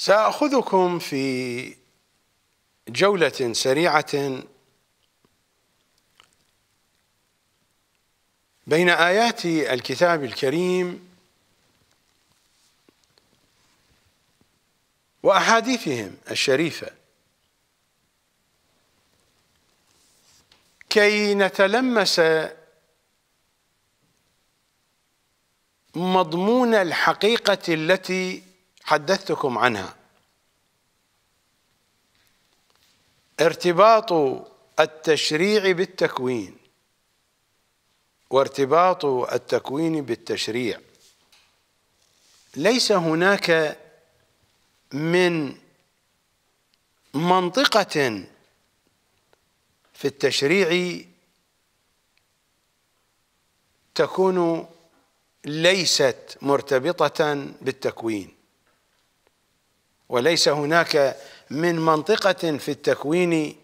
ساخذكم في جوله سريعه بين ايات الكتاب الكريم واحاديثهم الشريفه كي نتلمس مضمون الحقيقه التي حدثتكم عنها ارتباط التشريع بالتكوين وارتباط التكوين بالتشريع ليس هناك من منطقة في التشريع تكون ليست مرتبطة بالتكوين وليس هناك من منطقة في التكوين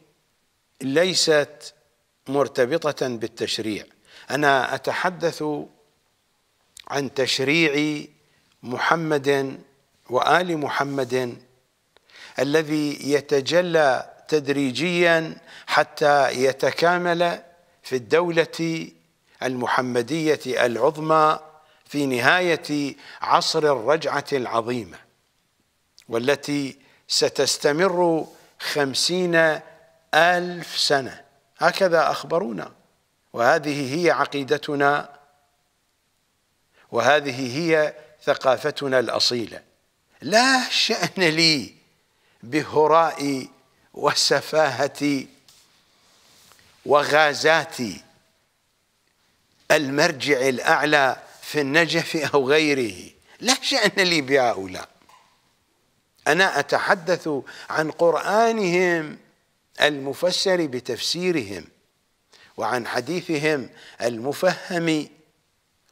ليست مرتبطة بالتشريع أنا أتحدث عن تشريع محمد وآل محمد الذي يتجلى تدريجيا حتى يتكامل في الدولة المحمدية العظمى في نهاية عصر الرجعة العظيمة والتي ستستمر خمسين ألف سنة هكذا أخبرونا وهذه هي عقيدتنا وهذه هي ثقافتنا الأصيلة لا شأن لي بهرائي وسفاهتي وغازاتي المرجع الأعلى في النجف أو غيره لا شأن لي بهؤلاء أنا أتحدث عن قرآنهم المفسر بتفسيرهم وعن حديثهم المفهم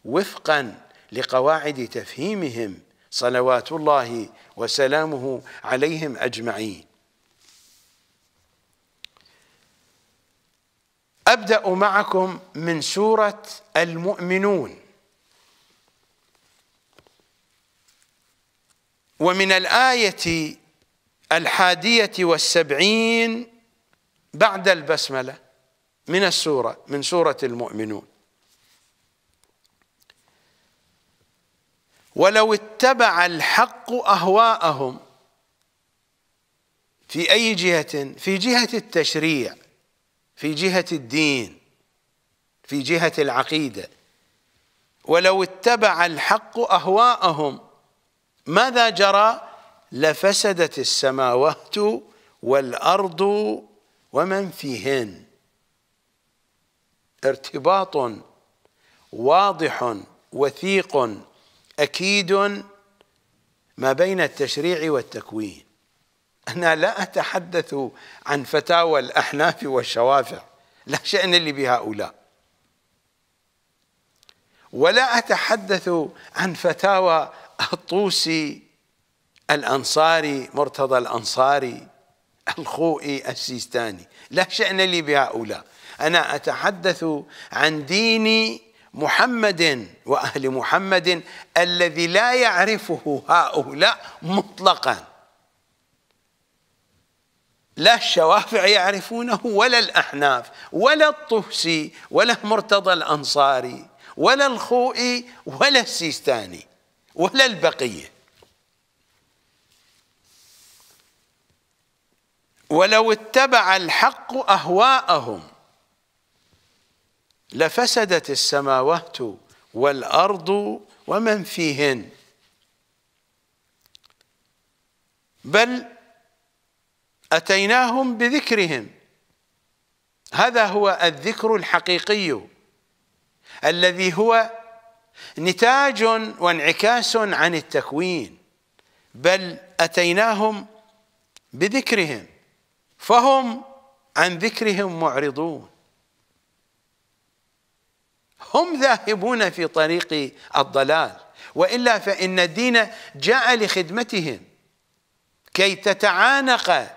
وفقا لقواعد تفهيمهم صلوات الله وسلامه عليهم أجمعين أبدأ معكم من سورة المؤمنون ومن الآية الحادية والسبعين بعد البسملة من السورة من سورة المؤمنون ولو اتبع الحق أهواءهم في أي جهة في جهة التشريع في جهة الدين في جهة العقيدة ولو اتبع الحق أهواءهم ماذا جرى لفسدت السماوات والأرض ومن فيهن ارتباط واضح وثيق أكيد ما بين التشريع والتكوين أنا لا أتحدث عن فتاوى الأحناف والشوافع لا شأن لي بهؤلاء ولا أتحدث عن فتاوى الطوسي الأنصاري مرتضى الأنصاري الخوئي السيستاني لا شأن لي بهؤلاء أنا أتحدث عن دين محمد وأهل محمد الذي لا يعرفه هؤلاء مطلقا لا الشوافع يعرفونه ولا الأحناف ولا الطوسي ولا مرتضى الأنصاري ولا الخوئي ولا السيستاني ولا البقية ولو اتبع الحق أهواءهم لفسدت السماوات والأرض ومن فيهن بل أتيناهم بذكرهم هذا هو الذكر الحقيقي الذي هو نتاج وانعكاس عن التكوين بل أتيناهم بذكرهم فهم عن ذكرهم معرضون هم ذاهبون في طريق الضلال وإلا فإن الدين جاء لخدمتهم كي تتعانق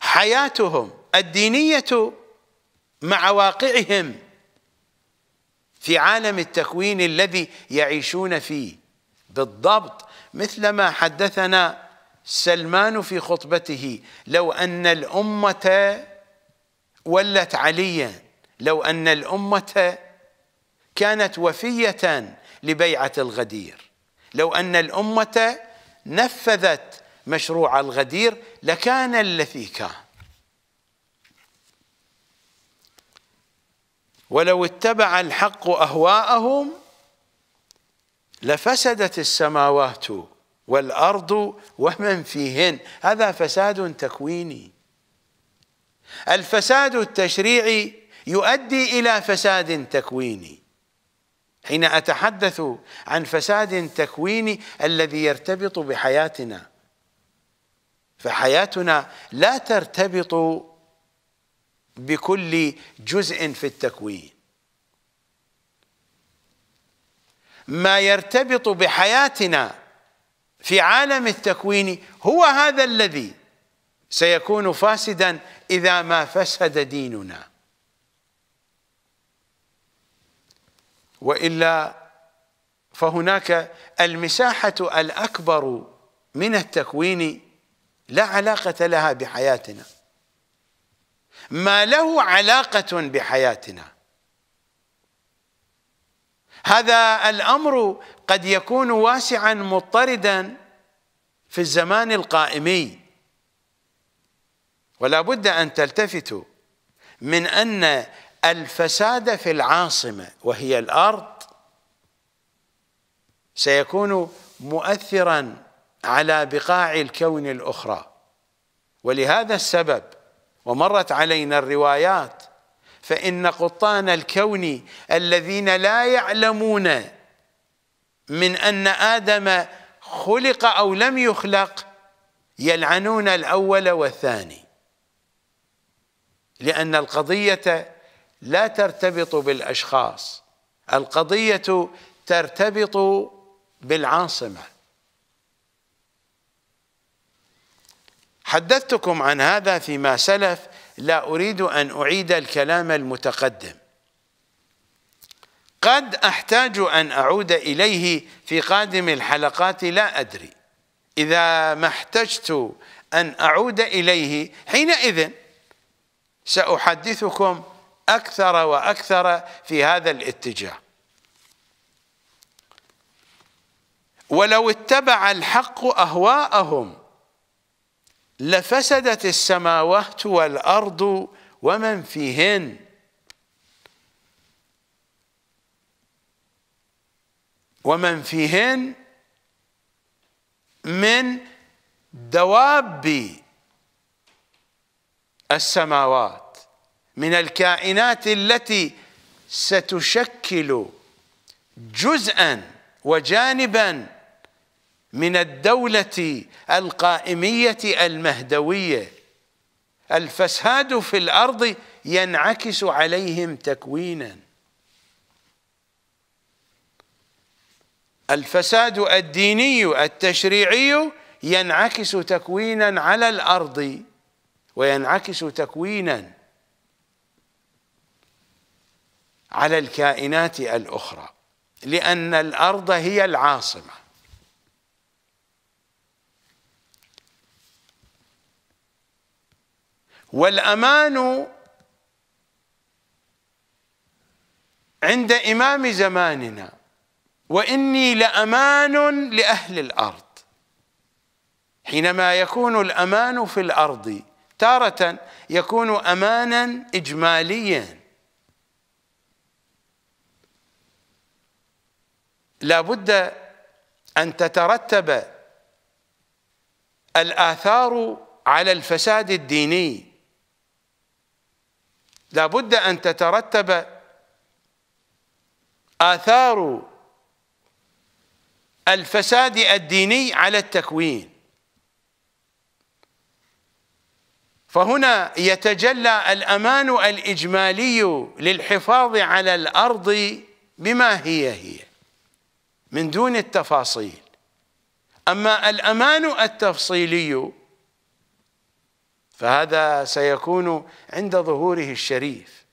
حياتهم الدينية مع واقعهم في عالم التكوين الذي يعيشون فيه بالضبط مثل ما حدثنا سلمان في خطبته لو أن الأمة ولت عليا لو أن الأمة كانت وفية لبيعة الغدير لو أن الأمة نفذت مشروع الغدير لكان الذي كان ولو اتبع الحق أهواءهم لفسدت السماوات والأرض ومن فيهن هذا فساد تكويني الفساد التشريعي يؤدي إلى فساد تكويني حين أتحدث عن فساد تكويني الذي يرتبط بحياتنا فحياتنا لا ترتبط بكل جزء في التكوين ما يرتبط بحياتنا في عالم التكوين هو هذا الذي سيكون فاسدا إذا ما فسد ديننا وإلا فهناك المساحة الأكبر من التكوين لا علاقة لها بحياتنا ما له علاقة بحياتنا هذا الأمر قد يكون واسعا مضطردا في الزمان القائمي ولا بد أن تلتفتوا من أن الفساد في العاصمة وهي الأرض سيكون مؤثرا على بقاع الكون الأخرى ولهذا السبب ومرت علينا الروايات فإن قطان الكون الذين لا يعلمون من أن آدم خلق أو لم يخلق يلعنون الأول والثاني لأن القضية لا ترتبط بالأشخاص القضية ترتبط بالعاصمة حدثتكم عن هذا فيما سلف لا أريد أن أعيد الكلام المتقدم قد أحتاج أن أعود إليه في قادم الحلقات لا أدري إذا ما احتجت أن أعود إليه حينئذ سأحدثكم أكثر وأكثر في هذا الاتجاه ولو اتبع الحق أهواءهم لفسدت السماوات والأرض ومن فيهن ومن فيهن من دواب السماوات من الكائنات التي ستشكل جزءا وجانبا من الدولة القائمية المهدوية الفساد في الأرض ينعكس عليهم تكوينا الفساد الديني التشريعي ينعكس تكوينا على الأرض وينعكس تكوينا على الكائنات الأخرى لأن الأرض هي العاصمة والأمان عند إمام زماننا وإني لأمان لأهل الأرض حينما يكون الأمان في الأرض تارة يكون أمانا إجماليا لا بد أن تترتب الآثار على الفساد الديني لابد أن تترتب آثار الفساد الديني على التكوين فهنا يتجلى الأمان الإجمالي للحفاظ على الأرض بما هي هي من دون التفاصيل أما الأمان التفصيلي فهذا سيكون عند ظهوره الشريف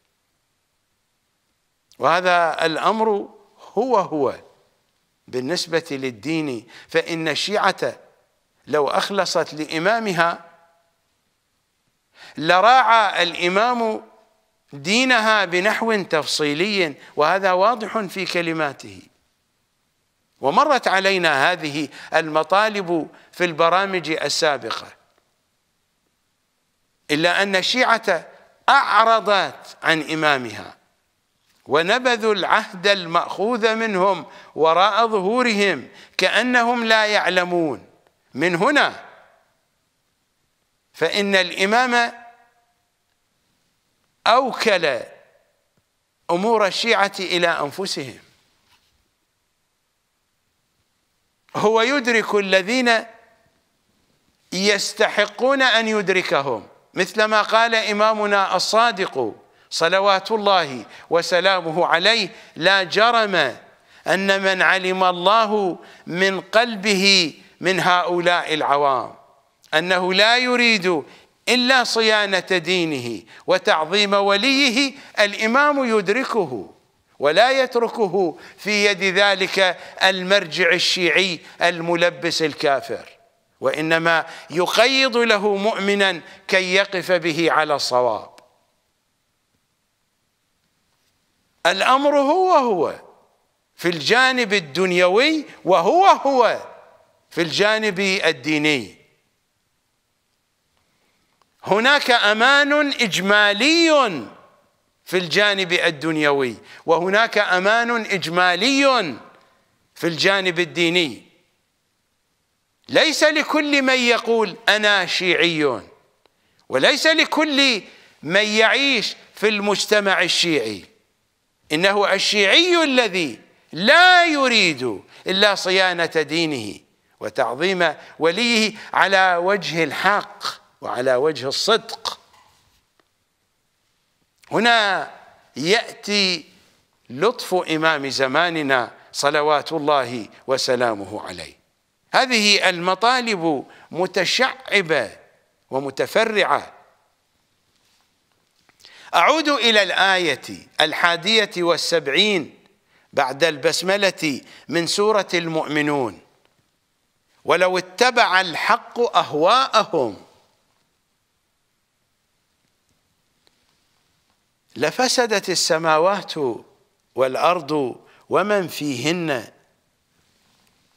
وهذا الأمر هو هو بالنسبة للدين فإن الشيعة لو أخلصت لإمامها لراعى الإمام دينها بنحو تفصيلي وهذا واضح في كلماته ومرت علينا هذه المطالب في البرامج السابقه إلا أن الشيعة أعرضت عن إمامها ونبذوا العهد المأخوذ منهم وراء ظهورهم كأنهم لا يعلمون من هنا فإن الإمام أوكل أمور الشيعة إلى أنفسهم هو يدرك الذين يستحقون أن يدركهم مثلما قال إمامنا الصادق صلوات الله وسلامه عليه لا جرم أن من علم الله من قلبه من هؤلاء العوام أنه لا يريد إلا صيانة دينه وتعظيم وليه الإمام يدركه ولا يتركه في يد ذلك المرجع الشيعي الملبس الكافر وانما يقيض له مؤمنا كي يقف به على الصواب الامر هو هو في الجانب الدنيوي وهو هو في الجانب الديني هناك امان اجمالي في الجانب الدنيوي وهناك امان اجمالي في الجانب الديني ليس لكل من يقول أنا شيعي وليس لكل من يعيش في المجتمع الشيعي إنه الشيعي الذي لا يريد إلا صيانة دينه وتعظيم وليه على وجه الحق وعلى وجه الصدق هنا يأتي لطف إمام زماننا صلوات الله وسلامه عليه هذه المطالب متشعبه ومتفرعه اعود الى الايه الحاديه والسبعين بعد البسمله من سوره المؤمنون ولو اتبع الحق اهواءهم لفسدت السماوات والارض ومن فيهن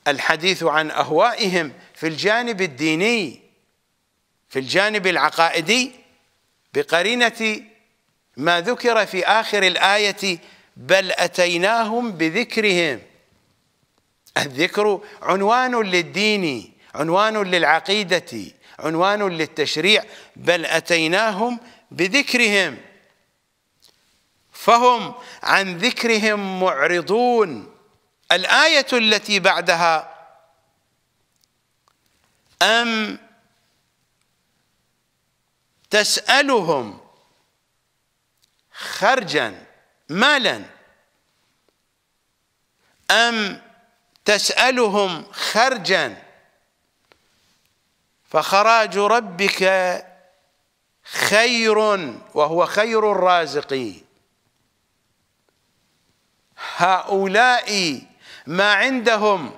الحديث عن اهوائهم في الجانب الديني في الجانب العقائدي بقرينه ما ذكر في اخر الايه بل اتيناهم بذكرهم الذكر عنوان للدين عنوان للعقيده عنوان للتشريع بل اتيناهم بذكرهم فهم عن ذكرهم معرضون الآية التي بعدها أم تسألهم خرجا مالا أم تسألهم خرجا فخراج ربك خير وهو خير الرازقين هؤلاء ما عندهم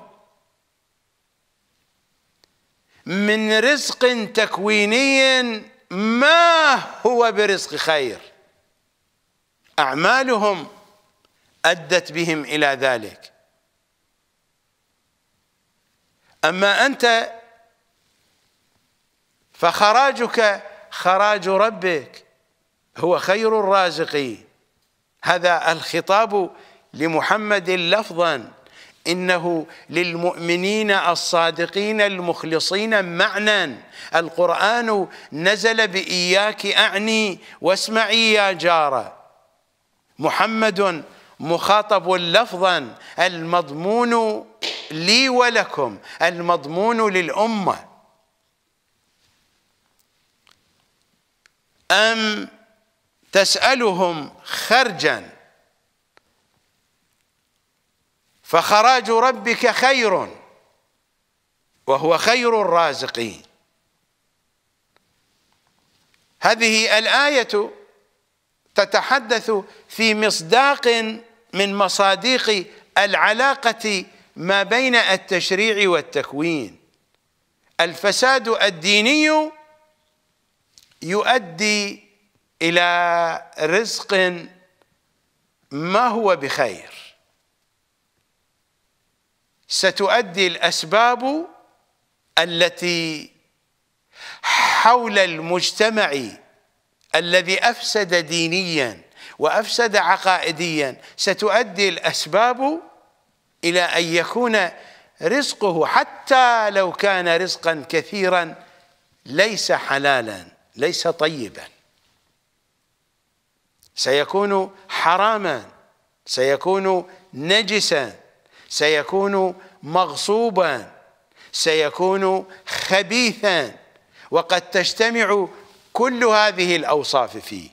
من رزق تكويني ما هو برزق خير أعمالهم أدت بهم إلى ذلك أما أنت فخراجك خراج ربك هو خير الرازقين هذا الخطاب لمحمد لفظا انه للمؤمنين الصادقين المخلصين معنى القران نزل باياك اعني واسمعي يا جاره محمد مخاطب لفظا المضمون لي ولكم المضمون للامه ام تسالهم خرجا فخراج ربك خير وهو خير الرازقين هذه الآية تتحدث في مصداق من مصادق العلاقة ما بين التشريع والتكوين الفساد الديني يؤدي إلى رزق ما هو بخير ستؤدي الأسباب التي حول المجتمع الذي أفسد دينيا وأفسد عقائديا ستؤدي الأسباب إلى أن يكون رزقه حتى لو كان رزقا كثيرا ليس حلالا ليس طيبا سيكون حراما سيكون نجسا سيكون مغصوبا سيكون خبيثا وقد تجتمع كل هذه الاوصاف فيه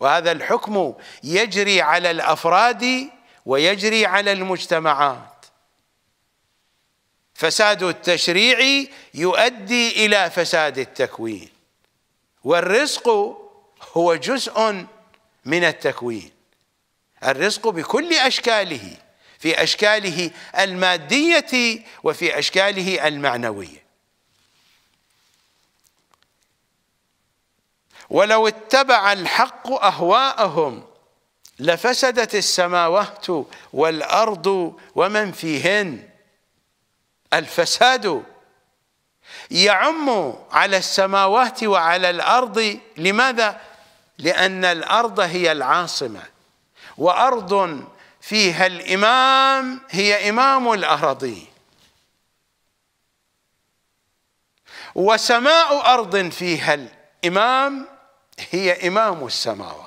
وهذا الحكم يجري على الافراد ويجري على المجتمعات فساد التشريع يؤدي الى فساد التكوين والرزق هو جزء من التكوين الرزق بكل اشكاله في اشكاله الماديه وفي اشكاله المعنويه ولو اتبع الحق اهواءهم لفسدت السماوات والارض ومن فيهن الفساد يعم على السماوات وعلى الارض لماذا لان الارض هي العاصمه وارض فيها الإمام هي إمام الأرضي وسماء أرض فيها الإمام هي إمام السماوات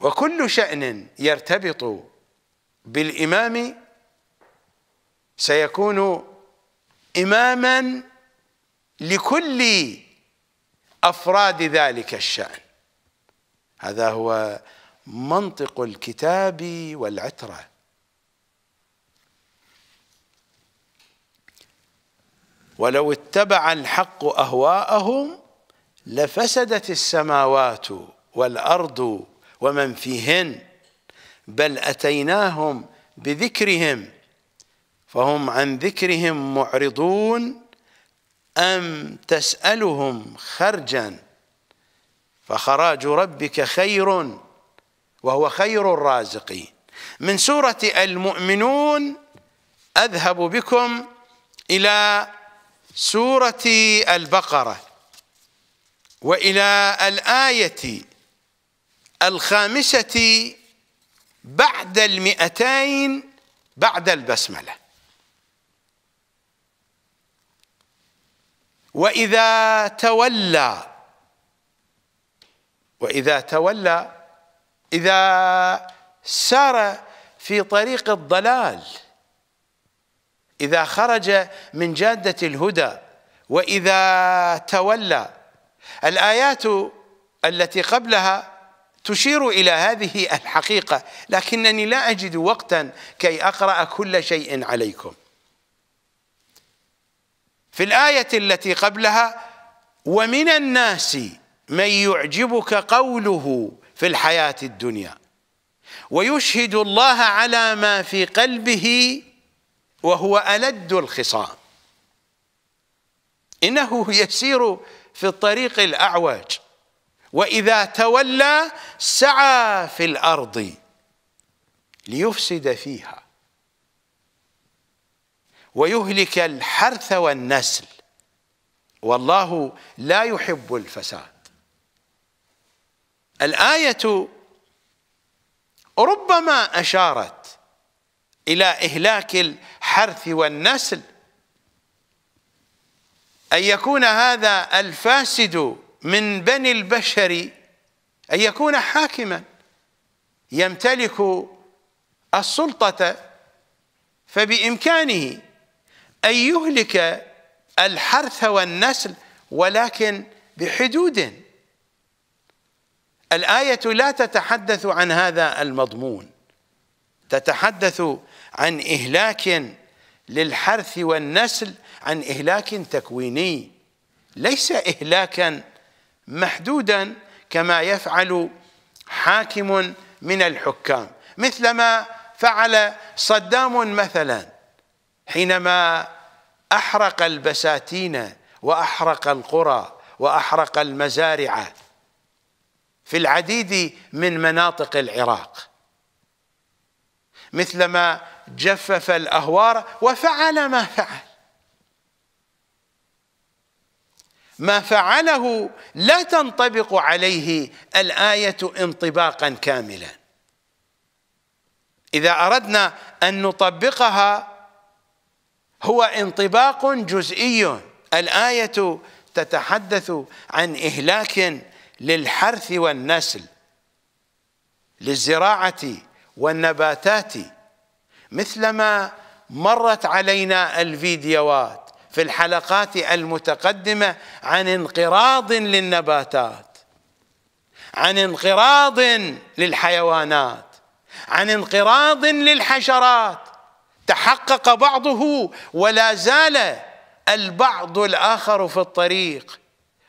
وكل شأن يرتبط بالإمام سيكون إماما لكل أفراد ذلك الشأن هذا هو منطق الكتاب والعترة ولو اتبع الحق أهواءهم لفسدت السماوات والأرض ومن فيهن بل أتيناهم بذكرهم فهم عن ذكرهم معرضون أم تسألهم خرجا فخراج ربك خير وهو خير الرازقين من سورة المؤمنون أذهب بكم إلى سورة البقرة وإلى الآية الخامسة بعد المئتين بعد البسمله واذا تولى واذا تولى اذا سار في طريق الضلال اذا خرج من جاده الهدى واذا تولى الايات التي قبلها تشير الى هذه الحقيقه لكنني لا اجد وقتا كي اقرا كل شيء عليكم في الآية التي قبلها ومن الناس من يعجبك قوله في الحياة الدنيا ويشهد الله على ما في قلبه وهو ألد الخصام إنه يسير في الطريق الأعوج وإذا تولى سعى في الأرض ليفسد فيها ويهلك الحرث والنسل والله لا يحب الفساد الآية ربما أشارت إلى إهلاك الحرث والنسل أن يكون هذا الفاسد من بني البشر أن يكون حاكما يمتلك السلطة فبإمكانه أن يهلك الحرث والنسل ولكن بحدود الآية لا تتحدث عن هذا المضمون تتحدث عن إهلاك للحرث والنسل عن إهلاك تكويني ليس إهلاكا محدودا كما يفعل حاكم من الحكام مثلما فعل صدام مثلا حينما أحرق البساتين وأحرق القرى وأحرق المزارع في العديد من مناطق العراق مثلما جفف الأهوار وفعل ما فعل ما فعله لا تنطبق عليه الآية انطباقا كاملا إذا أردنا أن نطبقها هو انطباق جزئي الآية تتحدث عن إهلاك للحرث والنسل للزراعة والنباتات مثلما مرت علينا الفيديوهات في الحلقات المتقدمة عن انقراض للنباتات عن انقراض للحيوانات عن انقراض للحشرات تحقق بعضه ولا زال البعض الآخر في الطريق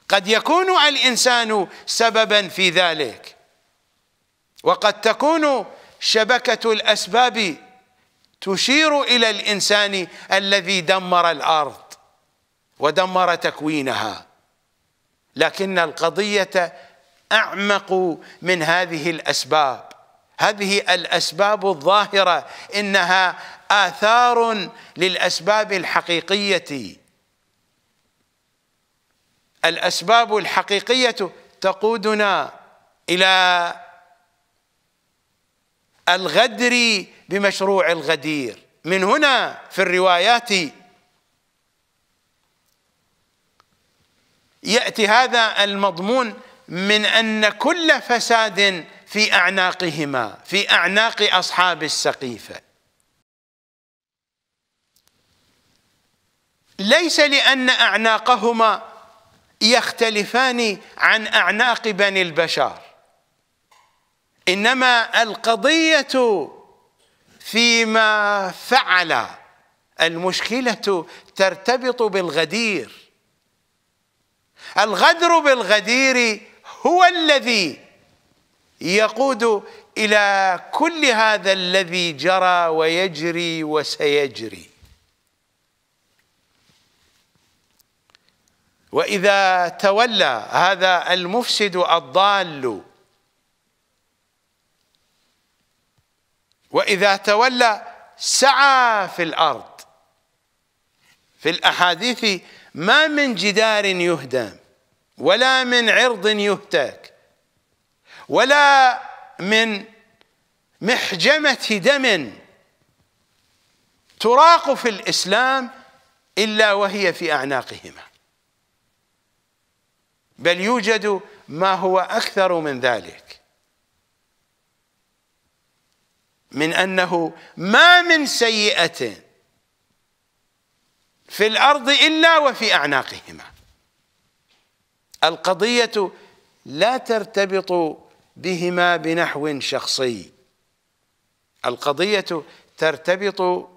قد يكون الإنسان سببا في ذلك وقد تكون شبكة الأسباب تشير إلى الإنسان الذي دمر الأرض ودمر تكوينها لكن القضية أعمق من هذه الأسباب هذه الأسباب الظاهرة إنها آثار للأسباب الحقيقية الأسباب الحقيقية تقودنا إلى الغدر بمشروع الغدير من هنا في الروايات يأتي هذا المضمون من أن كل فساد في أعناقهما في أعناق أصحاب السقيفة ليس لأن أعناقهما يختلفان عن أعناق بني البشر إنما القضية فيما فعل المشكلة ترتبط بالغدير الغدر بالغدير هو الذي يقود إلى كل هذا الذي جرى ويجري وسيجري وإذا تولى هذا المفسد الضال وإذا تولى سعى في الأرض في الأحاديث ما من جدار يهدم ولا من عرض يهتك ولا من محجمة دم تراق في الإسلام إلا وهي في أعناقهما بل يوجد ما هو أكثر من ذلك من أنه ما من سيئة في الأرض إلا وفي أعناقهما القضية لا ترتبط بهما بنحو شخصي القضية ترتبط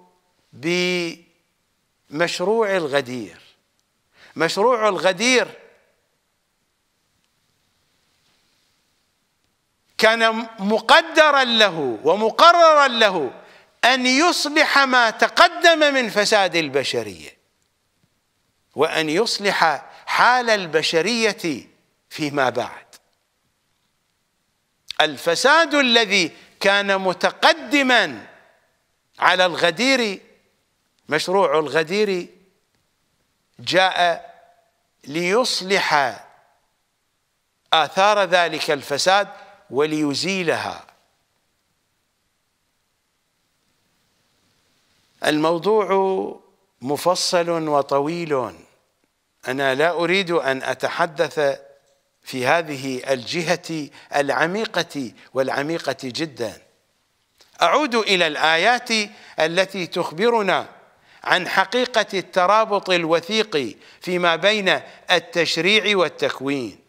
بمشروع الغدير مشروع الغدير كان مقدرا له ومقررا له أن يصلح ما تقدم من فساد البشرية وأن يصلح حال البشرية فيما بعد الفساد الذي كان متقدما على الغدير مشروع الغدير جاء ليصلح آثار ذلك الفساد وليزيلها الموضوع مفصل وطويل أنا لا أريد أن أتحدث في هذه الجهة العميقة والعميقة جدا أعود إلى الآيات التي تخبرنا عن حقيقة الترابط الوثيق فيما بين التشريع والتكوين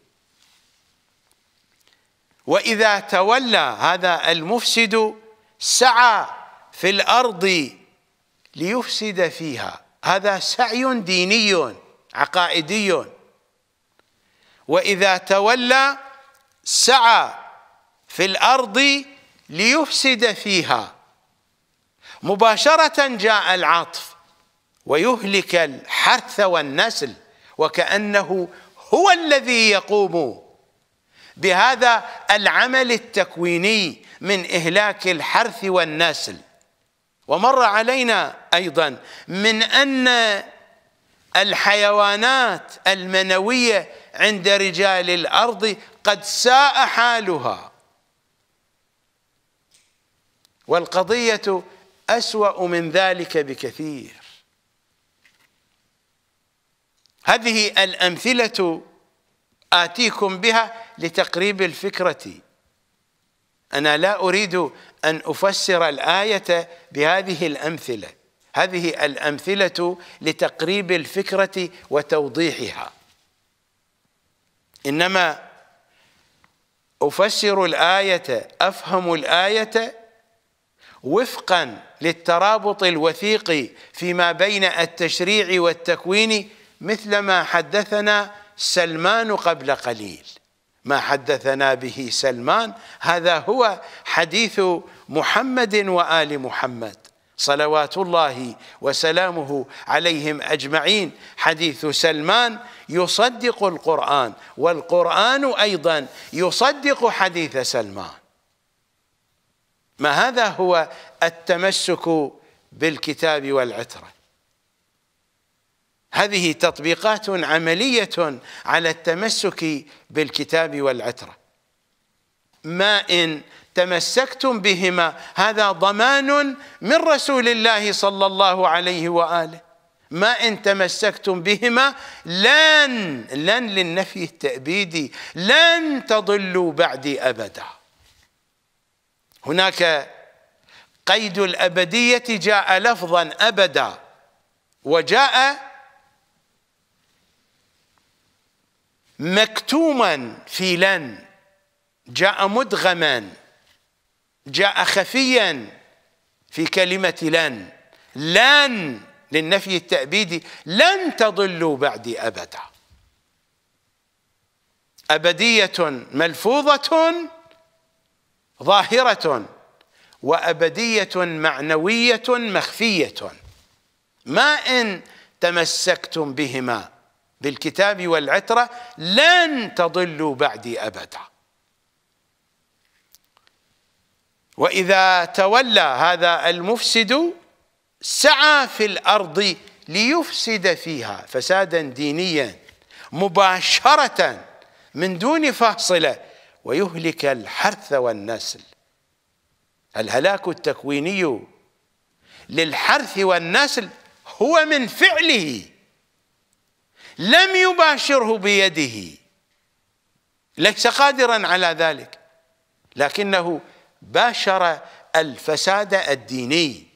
وإذا تولى هذا المفسد سعى في الأرض ليفسد فيها هذا سعي ديني عقائدي واذا تولى سعى في الارض ليفسد فيها مباشره جاء العطف ويهلك الحرث والنسل وكانه هو الذي يقوم بهذا العمل التكويني من اهلاك الحرث والنسل ومر علينا ايضا من ان الحيوانات المنوية عند رجال الأرض قد ساء حالها والقضية أسوأ من ذلك بكثير هذه الأمثلة آتيكم بها لتقريب الفكرة أنا لا أريد أن أفسر الآية بهذه الأمثلة هذه الأمثلة لتقريب الفكرة وتوضيحها إنما أفسر الآية أفهم الآية وفقا للترابط الوثيق فيما بين التشريع والتكوين مثل ما حدثنا سلمان قبل قليل ما حدثنا به سلمان هذا هو حديث محمد وآل محمد صلوات الله وسلامه عليهم أجمعين حديث سلمان يصدق القرآن والقرآن أيضا يصدق حديث سلمان ما هذا هو التمسك بالكتاب والعترة هذه تطبيقات عملية على التمسك بالكتاب والعترة ما إن تمسكتم بهما هذا ضمان من رسول الله صلى الله عليه واله ما ان تمسكتم بهما لن لن للنفي التأبيدي لن تضلوا بعدي ابدا هناك قيد الابديه جاء لفظا ابدا وجاء مكتوما في لن جاء مدغما جاء خفيا في كلمة لن لن للنفي التأبيدي لن تضلوا بعدي أبدا أبدية ملفوظة ظاهرة وأبدية معنوية مخفية ما إن تمسكتم بهما بالكتاب والعترة لن تضلوا بعدي أبدا واذا تولى هذا المفسد سعى في الارض ليفسد فيها فسادا دينيا مباشره من دون فاصله ويهلك الحرث والنسل الهلاك التكويني للحرث والنسل هو من فعله لم يباشره بيده ليس قادرا على ذلك لكنه باشر الفساد الديني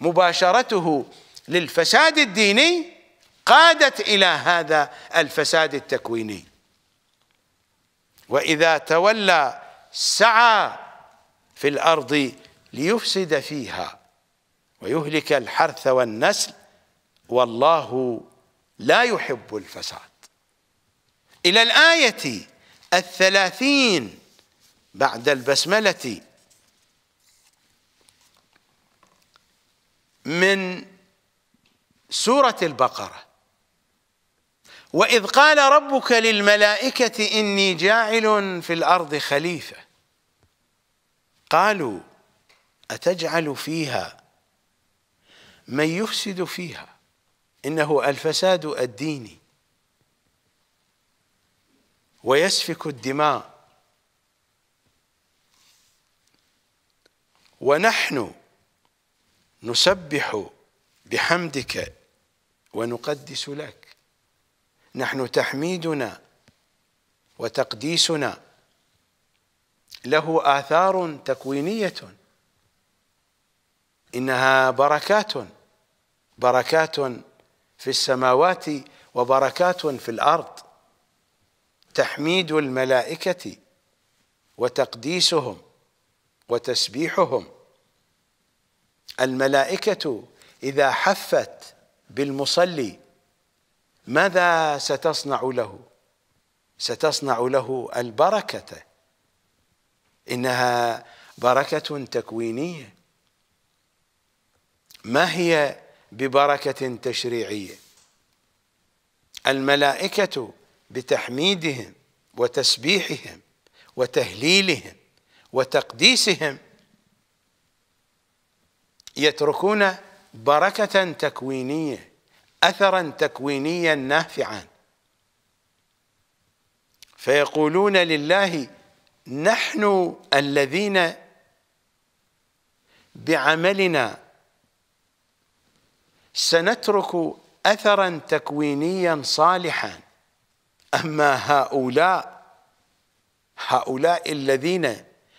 مباشرته للفساد الديني قادت الى هذا الفساد التكويني واذا تولى سعى في الارض ليفسد فيها ويهلك الحرث والنسل والله لا يحب الفساد الى الايه الثلاثين بعد البسملة من سورة البقرة وإذ قال ربك للملائكة إني جاعل في الأرض خليفة قالوا أتجعل فيها من يفسد فيها إنه الفساد الديني ويسفك الدماء ونحن نسبح بحمدك ونقدس لك نحن تحميدنا وتقديسنا له آثار تكوينية إنها بركات بركات في السماوات وبركات في الأرض تحميد الملائكة وتقديسهم وتسبيحهم الملائكة إذا حفت بالمصلي ماذا ستصنع له ستصنع له البركة إنها بركة تكوينية ما هي ببركة تشريعية الملائكة بتحميدهم وتسبيحهم وتهليلهم وتقديسهم يتركون بركة تكوينية أثرا تكوينيا نافعا فيقولون لله نحن الذين بعملنا سنترك اثرا تكوينيا صالحا اما هؤلاء هؤلاء الذين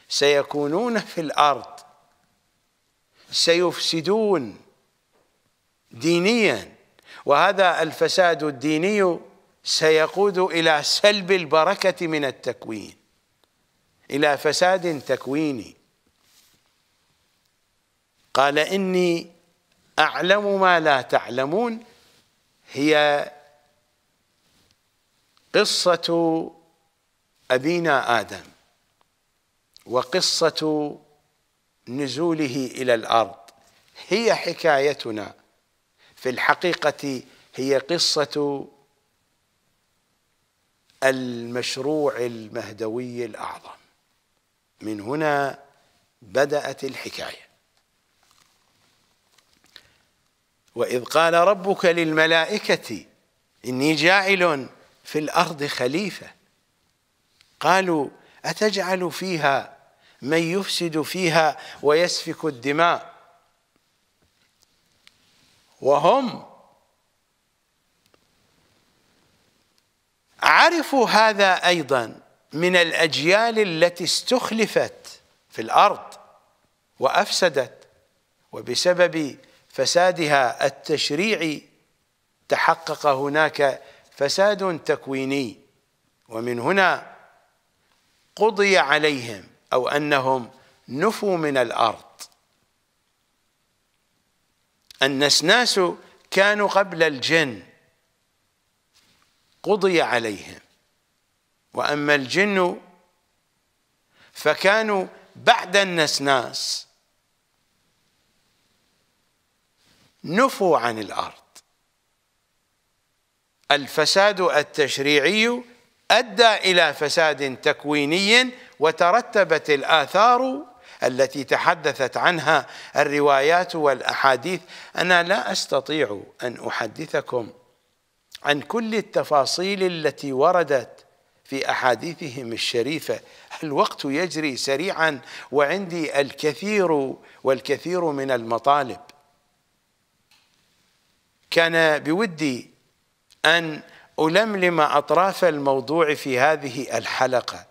سيكونون في الارض سيفسدون دينيا وهذا الفساد الديني سيقود إلى سلب البركة من التكوين إلى فساد تكويني قال إني أعلم ما لا تعلمون هي قصة أبينا آدم وقصة نزوله إلى الأرض هي حكايتنا في الحقيقة هي قصة المشروع المهدوي الأعظم من هنا بدأت الحكاية وإذ قال ربك للملائكة إني جاعل في الأرض خليفة قالوا أتجعل فيها من يفسد فيها ويسفك الدماء وهم عرفوا هذا ايضا من الاجيال التي استخلفت في الارض وافسدت وبسبب فسادها التشريعي تحقق هناك فساد تكويني ومن هنا قضي عليهم أو أنهم نفوا من الأرض النسناس كانوا قبل الجن قضي عليهم وأما الجن فكانوا بعد النسناس نفوا عن الأرض الفساد التشريعي أدى إلى فساد تكويني وترتبت الآثار التي تحدثت عنها الروايات والأحاديث أنا لا أستطيع أن أحدثكم عن كل التفاصيل التي وردت في أحاديثهم الشريفة الوقت يجري سريعا وعندي الكثير والكثير من المطالب كان بودي أن ألملم أطراف الموضوع في هذه الحلقة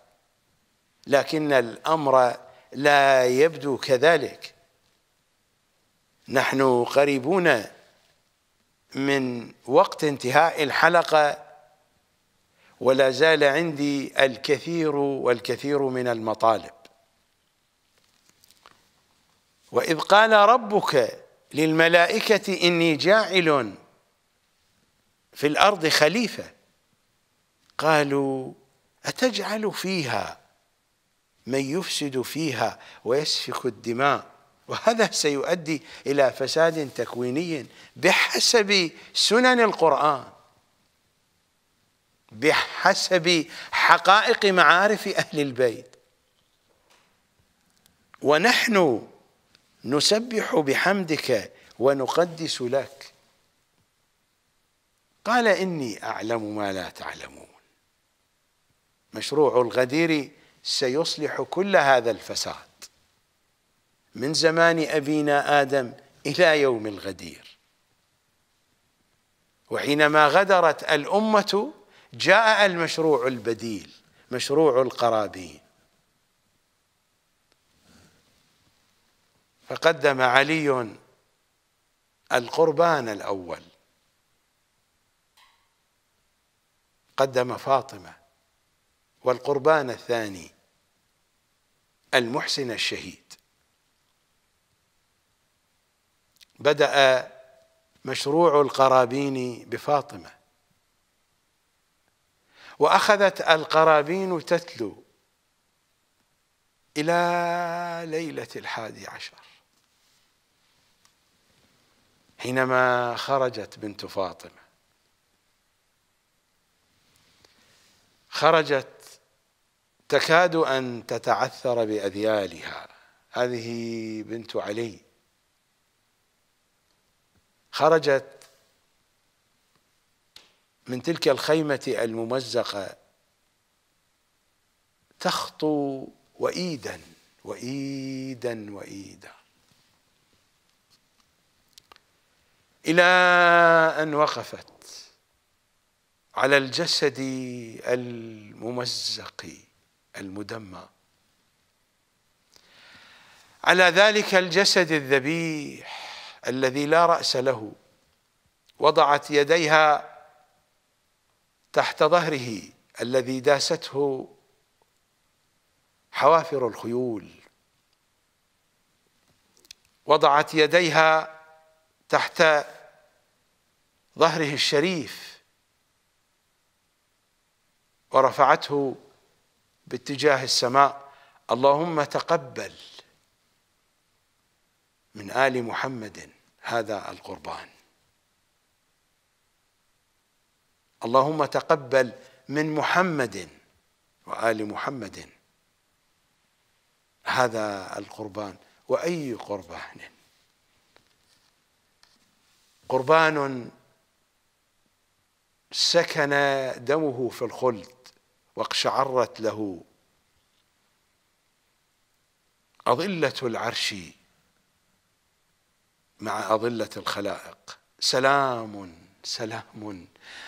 لكن الأمر لا يبدو كذلك نحن قريبون من وقت انتهاء الحلقة ولا زال عندي الكثير والكثير من المطالب وإذ قال ربك للملائكة إني جاعل في الارض خليفه قالوا اتجعل فيها من يفسد فيها ويسفك الدماء وهذا سيؤدي الى فساد تكويني بحسب سنن القران بحسب حقائق معارف اهل البيت ونحن نسبح بحمدك ونقدس لك قال إني أعلم ما لا تعلمون مشروع الغدير سيصلح كل هذا الفساد من زمان أبينا آدم إلى يوم الغدير وحينما غدرت الأمة جاء المشروع البديل مشروع القرابين فقدم علي القربان الأول قدم فاطمه والقربان الثاني المحسن الشهيد بدأ مشروع القرابين بفاطمة وأخذت القرابين تتلو إلى ليلة الحادي عشر حينما خرجت بنت فاطمة خرجت تكاد أن تتعثر بأذيالها هذه بنت علي خرجت من تلك الخيمة الممزقة تخطو وإيدا وإيدا وإيدا إلى أن وقفت على الجسد الممزق المدمر على ذلك الجسد الذبيح الذي لا رأس له وضعت يديها تحت ظهره الذي داسته حوافر الخيول وضعت يديها تحت ظهره الشريف ورفعته باتجاه السماء اللهم تقبل من آل محمد هذا القربان اللهم تقبل من محمد وآل محمد هذا القربان وأي قربان قربان سكن دمه في الخلد واقشعرت له أضلة العرش مع أضلة الخلائق سلام سلام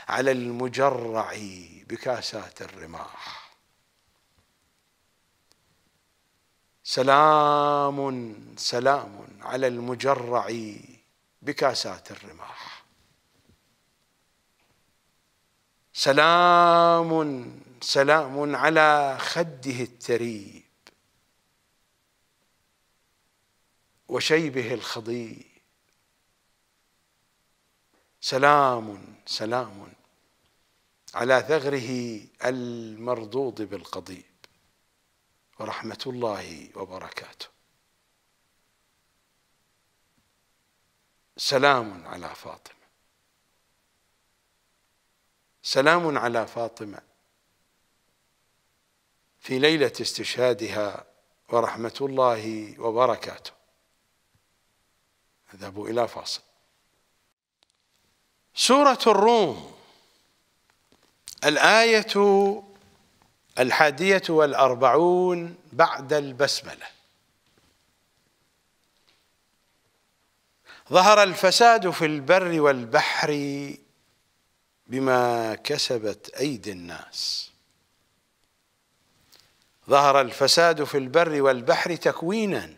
على المجرع بكاسات الرماح سلام سلام على المجرع بكاسات الرماح سلام سلام على خده التريب وشيبه الخضيب سلام سلام على ثغره المرضوض بالقضيب ورحمة الله وبركاته سلام على فاطمة سلام على فاطمة في ليلة استشهادها ورحمة الله وبركاته أذهبوا إلى فاصل سورة الروم الآية الحادية والأربعون بعد البسملة ظهر الفساد في البر والبحر بما كسبت أيدي الناس ظهر الفساد في البر والبحر تكوينا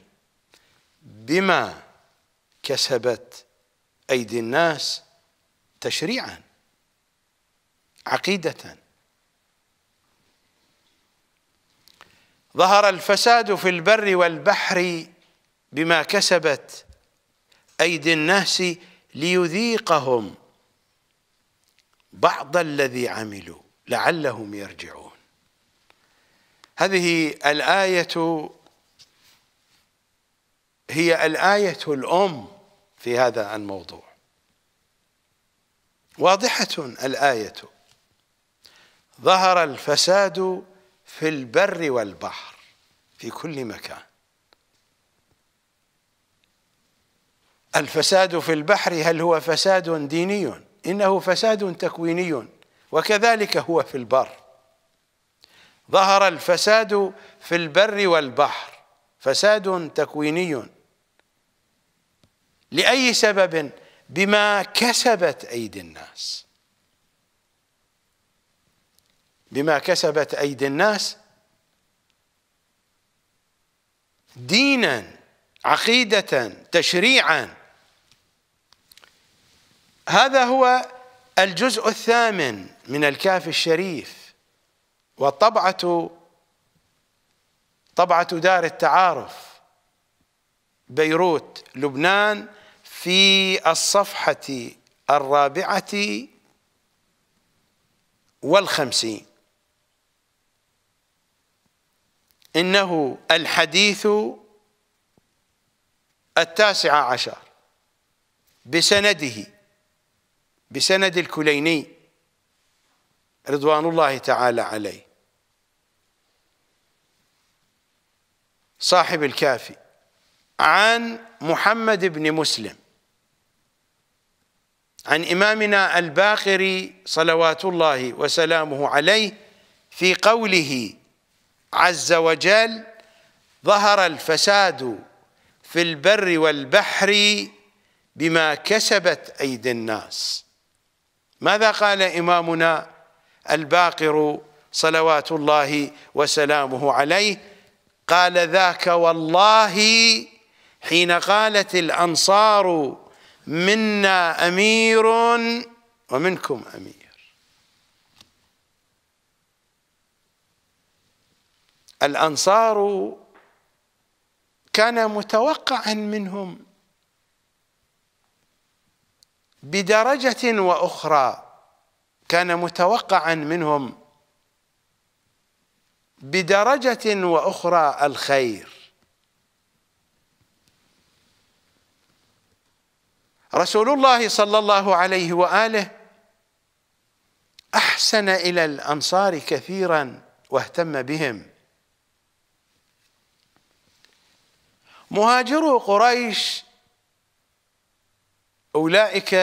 بما كسبت ايدي الناس تشريعا عقيده ظهر الفساد في البر والبحر بما كسبت ايدي الناس ليذيقهم بعض الذي عملوا لعلهم يرجعون هذه الآية هي الآية الأم في هذا الموضوع واضحة الآية ظهر الفساد في البر والبحر في كل مكان الفساد في البحر هل هو فساد ديني إنه فساد تكويني وكذلك هو في البر ظهر الفساد في البر والبحر فساد تكويني لأي سبب بما كسبت أيدي الناس بما كسبت أيدي الناس دينا عقيدة تشريعا هذا هو الجزء الثامن من الكاف الشريف والطبعة طبعة دار التعارف بيروت لبنان في الصفحة الرابعة والخمسين إنه الحديث التاسع عشر بسنده بسند الكليني رضوان الله تعالى عليه صاحب الكافي عن محمد بن مسلم عن إمامنا الباقري صلوات الله وسلامه عليه في قوله عز وجل ظهر الفساد في البر والبحر بما كسبت أيدي الناس ماذا قال إمامنا الباقر صلوات الله وسلامه عليه قال ذاك والله حين قالت الأنصار منا أمير ومنكم أمير الأنصار كان متوقعا منهم بدرجة وأخرى كان متوقعا منهم بدرجة وأخرى الخير رسول الله صلى الله عليه وآله أحسن إلى الأنصار كثيرا واهتم بهم مهاجرو قريش أولئك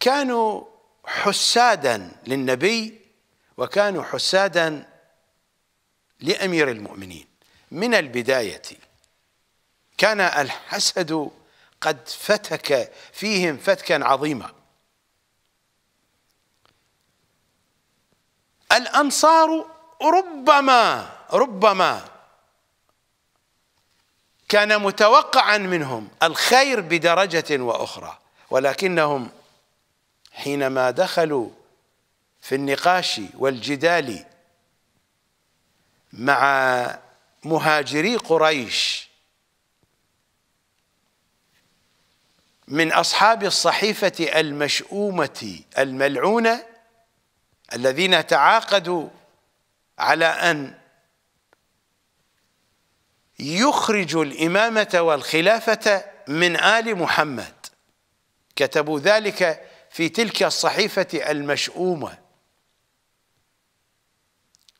كانوا حسادا للنبي وكانوا حسادا لامير المؤمنين من البدايه كان الحسد قد فتك فيهم فتكا عظيما الانصار ربما ربما كان متوقعا منهم الخير بدرجه واخرى ولكنهم حينما دخلوا في النقاش والجدال مع مهاجري قريش من أصحاب الصحيفة المشؤومة الملعونة الذين تعاقدوا على أن يخرجوا الإمامة والخلافة من آل محمد كتبوا ذلك في تلك الصحيفة المشؤومة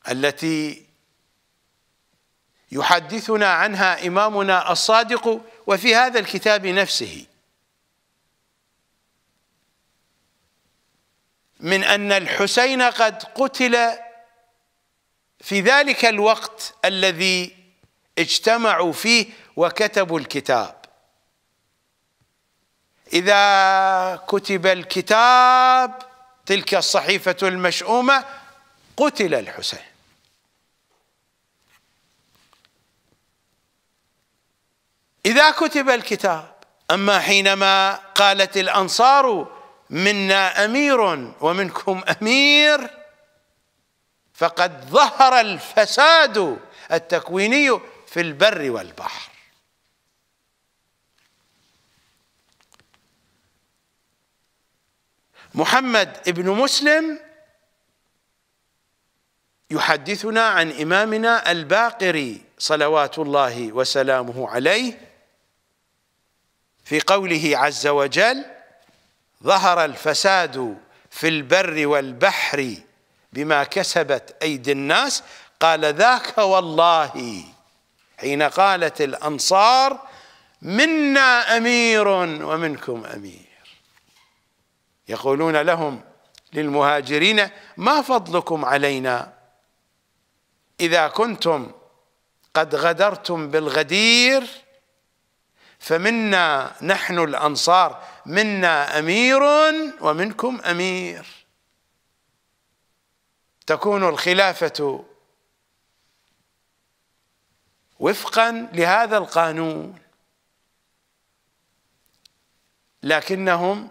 التي يحدثنا عنها إمامنا الصادق وفي هذا الكتاب نفسه من أن الحسين قد قتل في ذلك الوقت الذي اجتمعوا فيه وكتبوا الكتاب إذا كتب الكتاب تلك الصحيفة المشؤومة قتل الحسين اذا كتب الكتاب اما حينما قالت الانصار منا امير ومنكم امير فقد ظهر الفساد التكويني في البر والبحر محمد ابن مسلم يحدثنا عن امامنا الباقري صلوات الله وسلامه عليه في قوله عز وجل ظهر الفساد في البر والبحر بما كسبت أيدي الناس قال ذاك والله حين قالت الأنصار منا أمير ومنكم أمير يقولون لهم للمهاجرين ما فضلكم علينا إذا كنتم قد غدرتم بالغدير فمنا نحن الانصار منا امير ومنكم امير تكون الخلافه وفقا لهذا القانون لكنهم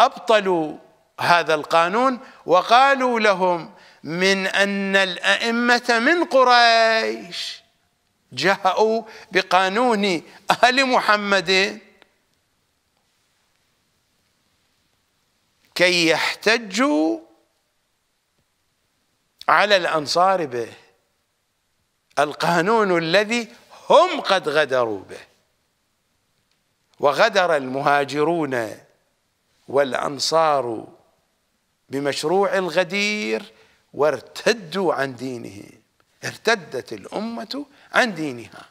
ابطلوا هذا القانون وقالوا لهم من ان الائمه من قريش جاءوا بقانون آل محمد كي يحتجوا على الأنصار به القانون الذي هم قد غدروا به وغدر المهاجرون والأنصار بمشروع الغدير وارتدوا عن دينهم ارتدت الأمة عن دينها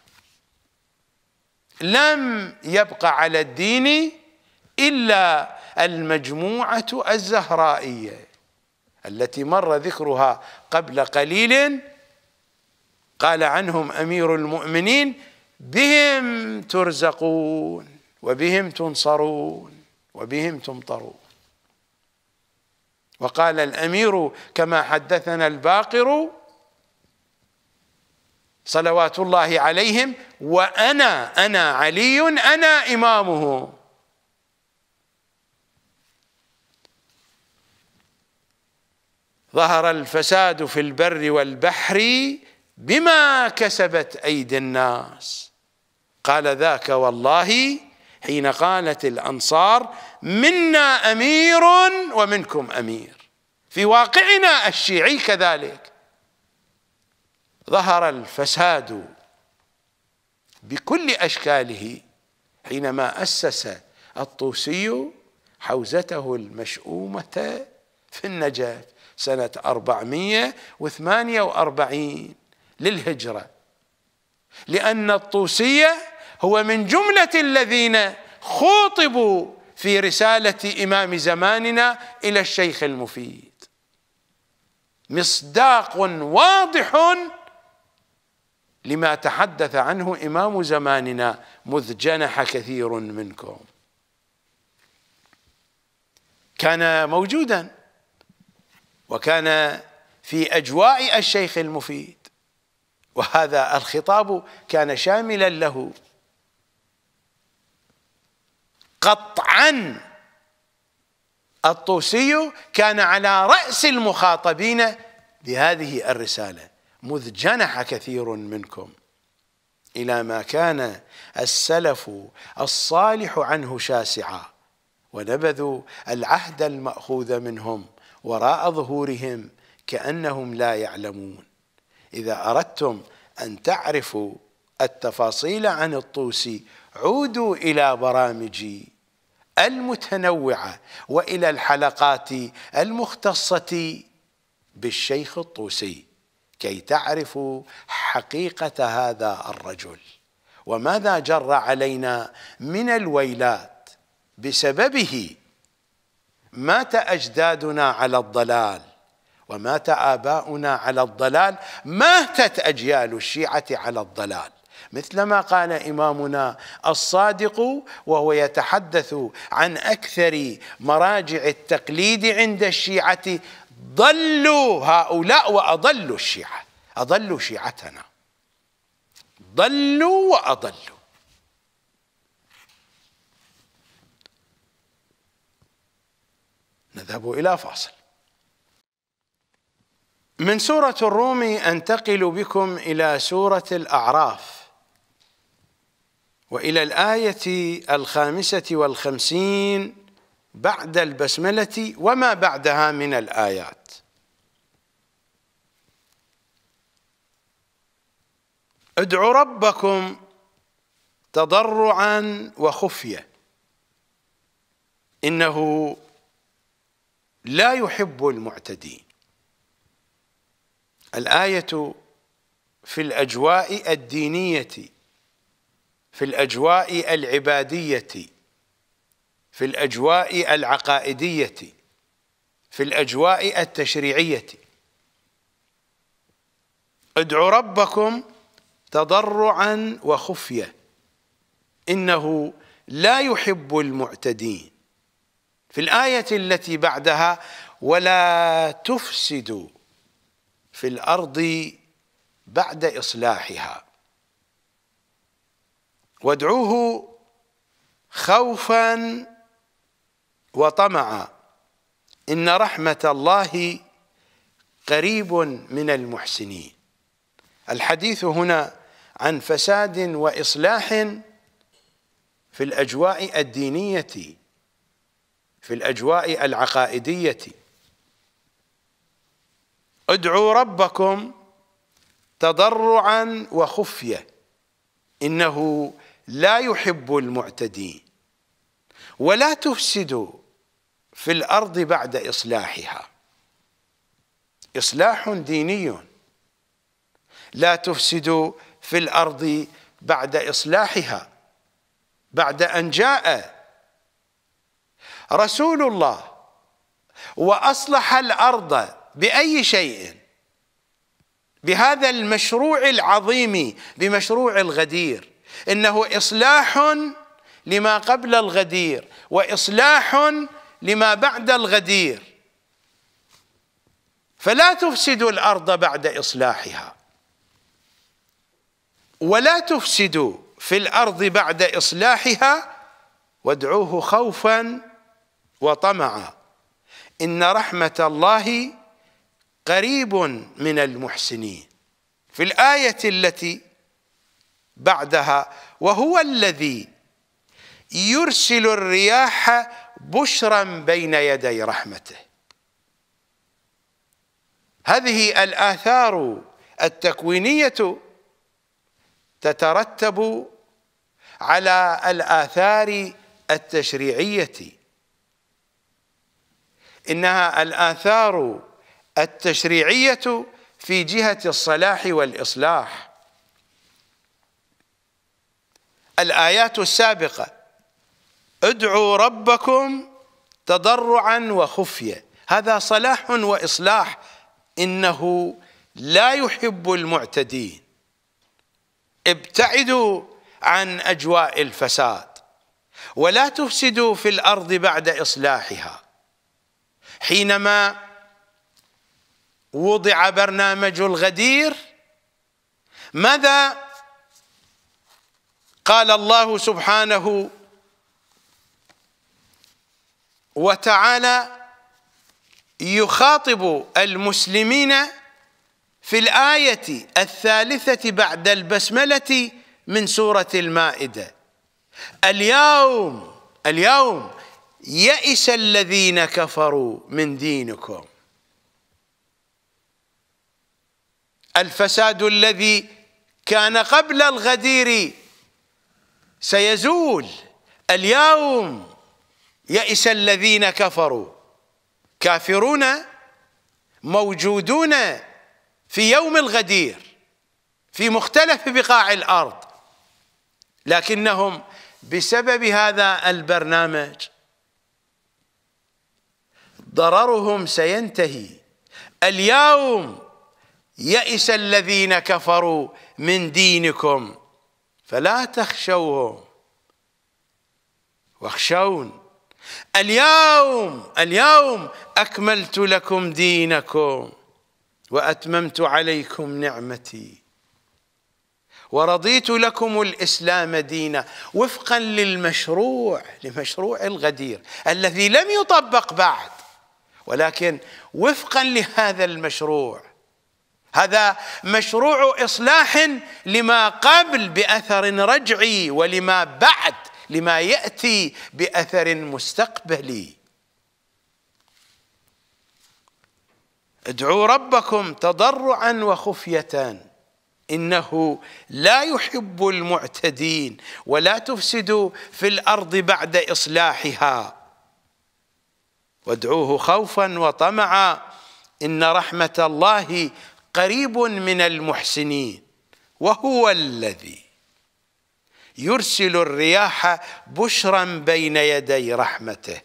لم يبقى على الدين إلا المجموعة الزهرائية التي مر ذكرها قبل قليل قال عنهم أمير المؤمنين بهم ترزقون وبهم تنصرون وبهم تمطرون وقال الأمير كما حدثنا الباقر صلوات الله عليهم وأنا أنا علي أنا إمامه ظهر الفساد في البر والبحر بما كسبت أيدي الناس قال ذاك والله حين قالت الأنصار منا أمير ومنكم أمير في واقعنا الشيعي كذلك ظهر الفساد بكل أشكاله حينما أسس الطوسي حوزته المشؤومة في النجف سنة 448 للهجرة لأن الطوسية هو من جملة الذين خوطبوا في رسالة إمام زماننا إلى الشيخ المفيد مصداق واضح لما تحدث عنه إمام زماننا مذ جنح كثير منكم كان موجودا وكان في أجواء الشيخ المفيد وهذا الخطاب كان شاملا له قطعا الطوسي كان على رأس المخاطبين بهذه الرسالة مذ جنح كثير منكم الى ما كان السلف الصالح عنه شاسعا ونبذوا العهد الماخوذ منهم وراء ظهورهم كانهم لا يعلمون اذا اردتم ان تعرفوا التفاصيل عن الطوسي عودوا الى برامجي المتنوعه والى الحلقات المختصه بالشيخ الطوسي كي تعرفوا حقيقة هذا الرجل وماذا جر علينا من الويلات بسببه مات أجدادنا على الضلال ومات آباؤنا على الضلال ماتت أجيال الشيعة على الضلال مثلما قال إمامنا الصادق وهو يتحدث عن أكثر مراجع التقليد عند الشيعة ضلوا هؤلاء وأضلوا الشيعة أضلوا شيعتنا ضلوا وأضلوا نذهب إلى فاصل من سورة الروم أنتقل بكم إلى سورة الأعراف وإلى الآية الخامسة والخمسين بعد البسملة وما بعدها من الآيات ادعوا ربكم تضرعا وخفية إنه لا يحب المعتدين الآية في الأجواء الدينية في الأجواء العبادية في الأجواء العقائدية في الأجواء التشريعية ادعوا ربكم تضرعا وخفية إنه لا يحب المعتدين في الآية التي بعدها ولا تفسدوا في الأرض بعد إصلاحها وادعوه خوفا وطمعا إن رحمة الله قريب من المحسنين الحديث هنا عن فساد وإصلاح في الأجواء الدينية في الأجواء العقائدية ادعوا ربكم تضرعا وخفية إنه لا يحب المعتدين ولا تفسدوا في الارض بعد اصلاحها اصلاح ديني لا تفسدوا في الارض بعد اصلاحها بعد ان جاء رسول الله واصلح الارض باي شيء بهذا المشروع العظيم بمشروع الغدير انه اصلاح لما قبل الغدير واصلاح لما بعد الغدير فلا تفسدوا الارض بعد اصلاحها ولا تفسدوا في الارض بعد اصلاحها وادعوه خوفا وطمعا ان رحمه الله قريب من المحسنين في الايه التي بعدها وهو الذي يرسل الرياح بشرا بين يدي رحمته هذه الآثار التكوينية تترتب على الآثار التشريعية إنها الآثار التشريعية في جهة الصلاح والإصلاح الآيات السابقة ادعوا ربكم تضرعا وخفيه هذا صلاح واصلاح انه لا يحب المعتدين ابتعدوا عن اجواء الفساد ولا تفسدوا في الارض بعد اصلاحها حينما وضع برنامج الغدير ماذا قال الله سبحانه وتعالى يخاطب المسلمين في الآية الثالثة بعد البسملة من سورة المائدة اليوم اليوم يئس الذين كفروا من دينكم الفساد الذي كان قبل الغدير سيزول اليوم يئس الذين كفروا كافرون موجودون في يوم الغدير في مختلف بقاع الارض لكنهم بسبب هذا البرنامج ضررهم سينتهي اليوم يئس الذين كفروا من دينكم فلا تخشوهم واخشون اليوم اليوم أكملت لكم دينكم وأتممت عليكم نعمتي ورضيت لكم الإسلام دينا وفقا للمشروع لمشروع الغدير الذي لم يطبق بعد ولكن وفقا لهذا المشروع هذا مشروع إصلاح لما قبل بأثر رجعي ولما بعد لما ياتي باثر مستقبلي ادعوا ربكم تضرعا وخفيه انه لا يحب المعتدين ولا تفسدوا في الارض بعد اصلاحها وادعوه خوفا وطمعا ان رحمه الله قريب من المحسنين وهو الذي يرسل الرياح بشرا بين يدي رحمته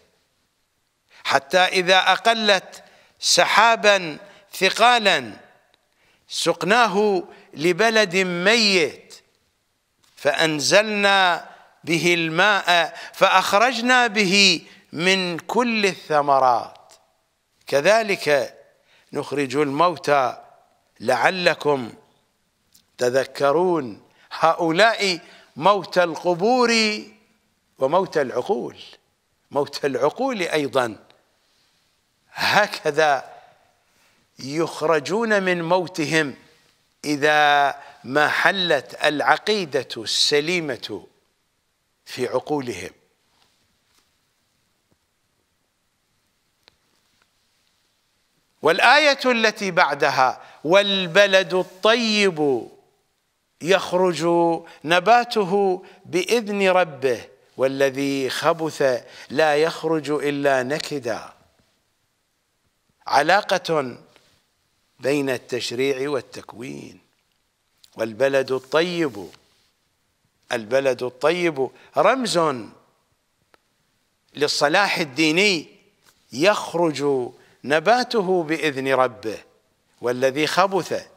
حتى إذا أقلت سحابا ثقالا سقناه لبلد ميت فأنزلنا به الماء فأخرجنا به من كل الثمرات كذلك نخرج الموتى لعلكم تذكرون هؤلاء موت القبور وموت العقول موت العقول ايضا هكذا يخرجون من موتهم اذا ما حلت العقيده السليمه في عقولهم والايه التي بعدها والبلد الطيب يخرج نباته باذن ربه والذي خبث لا يخرج الا نكدا علاقه بين التشريع والتكوين والبلد الطيب البلد الطيب رمز للصلاح الديني يخرج نباته باذن ربه والذي خبث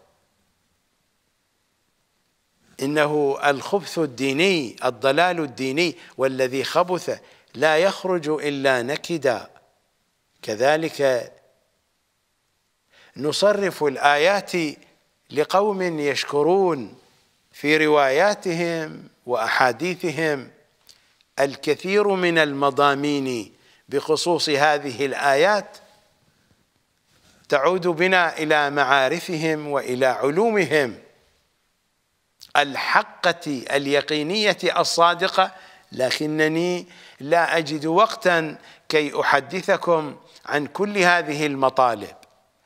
إنه الخبث الديني الضلال الديني والذي خبث لا يخرج إلا نكدا كذلك نصرف الآيات لقوم يشكرون في رواياتهم وأحاديثهم الكثير من المضامين بخصوص هذه الآيات تعود بنا إلى معارفهم وإلى علومهم الحقة اليقينية الصادقة لكنني لا أجد وقتا كي أحدثكم عن كل هذه المطالب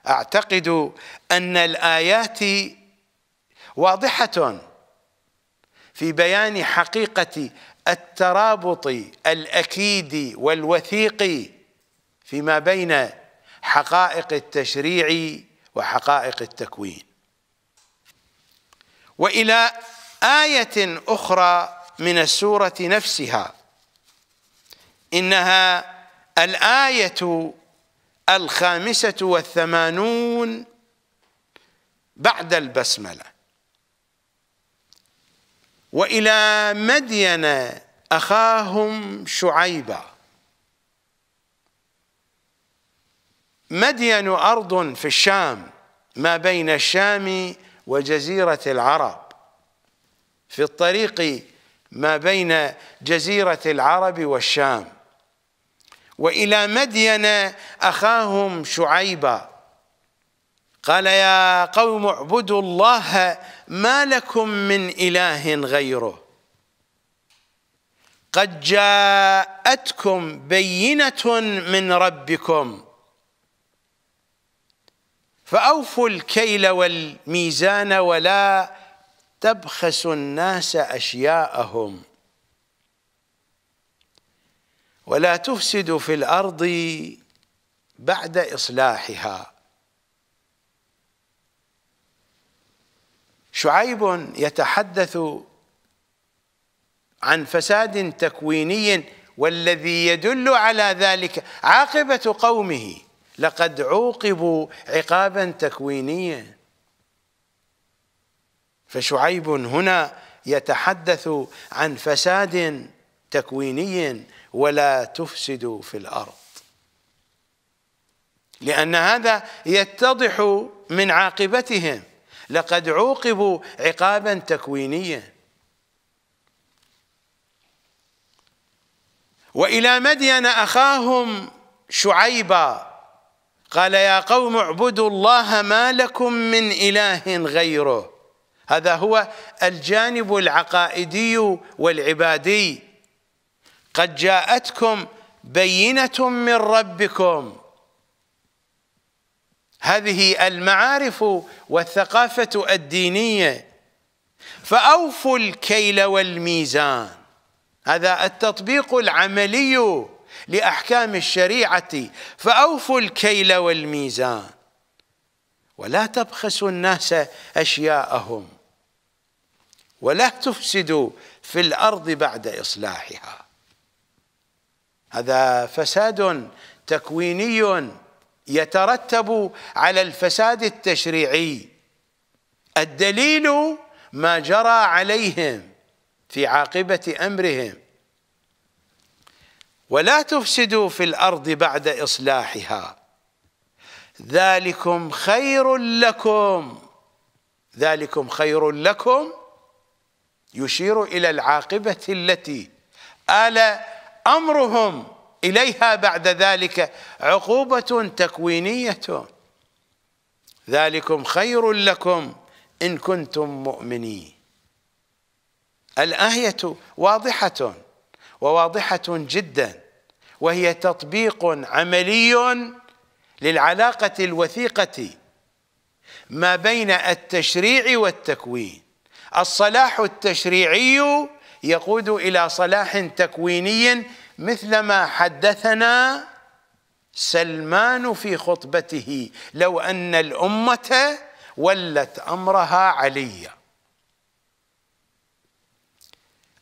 أعتقد أن الآيات واضحة في بيان حقيقة الترابط الأكيد والوثيق فيما بين حقائق التشريع وحقائق التكوين والى ايه اخرى من السوره نفسها انها الايه الخامسه والثمانون بعد البسمله والى مدين اخاهم شعيبا مدين ارض في الشام ما بين الشام وجزيرة العرب في الطريق ما بين جزيرة العرب والشام وإلى مدين أخاهم شعيبا قال يا قوم اعبدوا الله ما لكم من إله غيره قد جاءتكم بينة من ربكم فأوفوا الكيل والميزان ولا تبخسوا الناس أشياءهم ولا تفسدوا في الأرض بعد إصلاحها شعيب يتحدث عن فساد تكويني والذي يدل على ذلك عاقبة قومه لقد عوقبوا عقابا تكوينيا فشعيب هنا يتحدث عن فساد تكويني ولا تفسدوا في الارض لان هذا يتضح من عاقبتهم لقد عوقبوا عقابا تكوينيا والى مدين اخاهم شعيبا قال يا قوم اعبدوا الله ما لكم من إله غيره هذا هو الجانب العقائدي والعبادي قد جاءتكم بينة من ربكم هذه المعارف والثقافة الدينية فأوفوا الكيل والميزان هذا التطبيق العملي لأحكام الشريعة فأوفوا الكيل والميزان ولا تبخسوا الناس أشياءهم ولا تفسدوا في الأرض بعد إصلاحها هذا فساد تكويني يترتب على الفساد التشريعي الدليل ما جرى عليهم في عاقبة أمرهم ولا تفسدوا في الارض بعد اصلاحها ذلكم خير لكم ذلكم خير لكم يشير الى العاقبه التي ال امرهم اليها بعد ذلك عقوبه تكوينيه ذلكم خير لكم ان كنتم مؤمنين الايه واضحه وواضحة جدا وهي تطبيق عملي للعلاقة الوثيقة ما بين التشريع والتكوين الصلاح التشريعي يقود إلى صلاح تكويني مثلما حدثنا سلمان في خطبته لو أن الأمة ولت أمرها عليا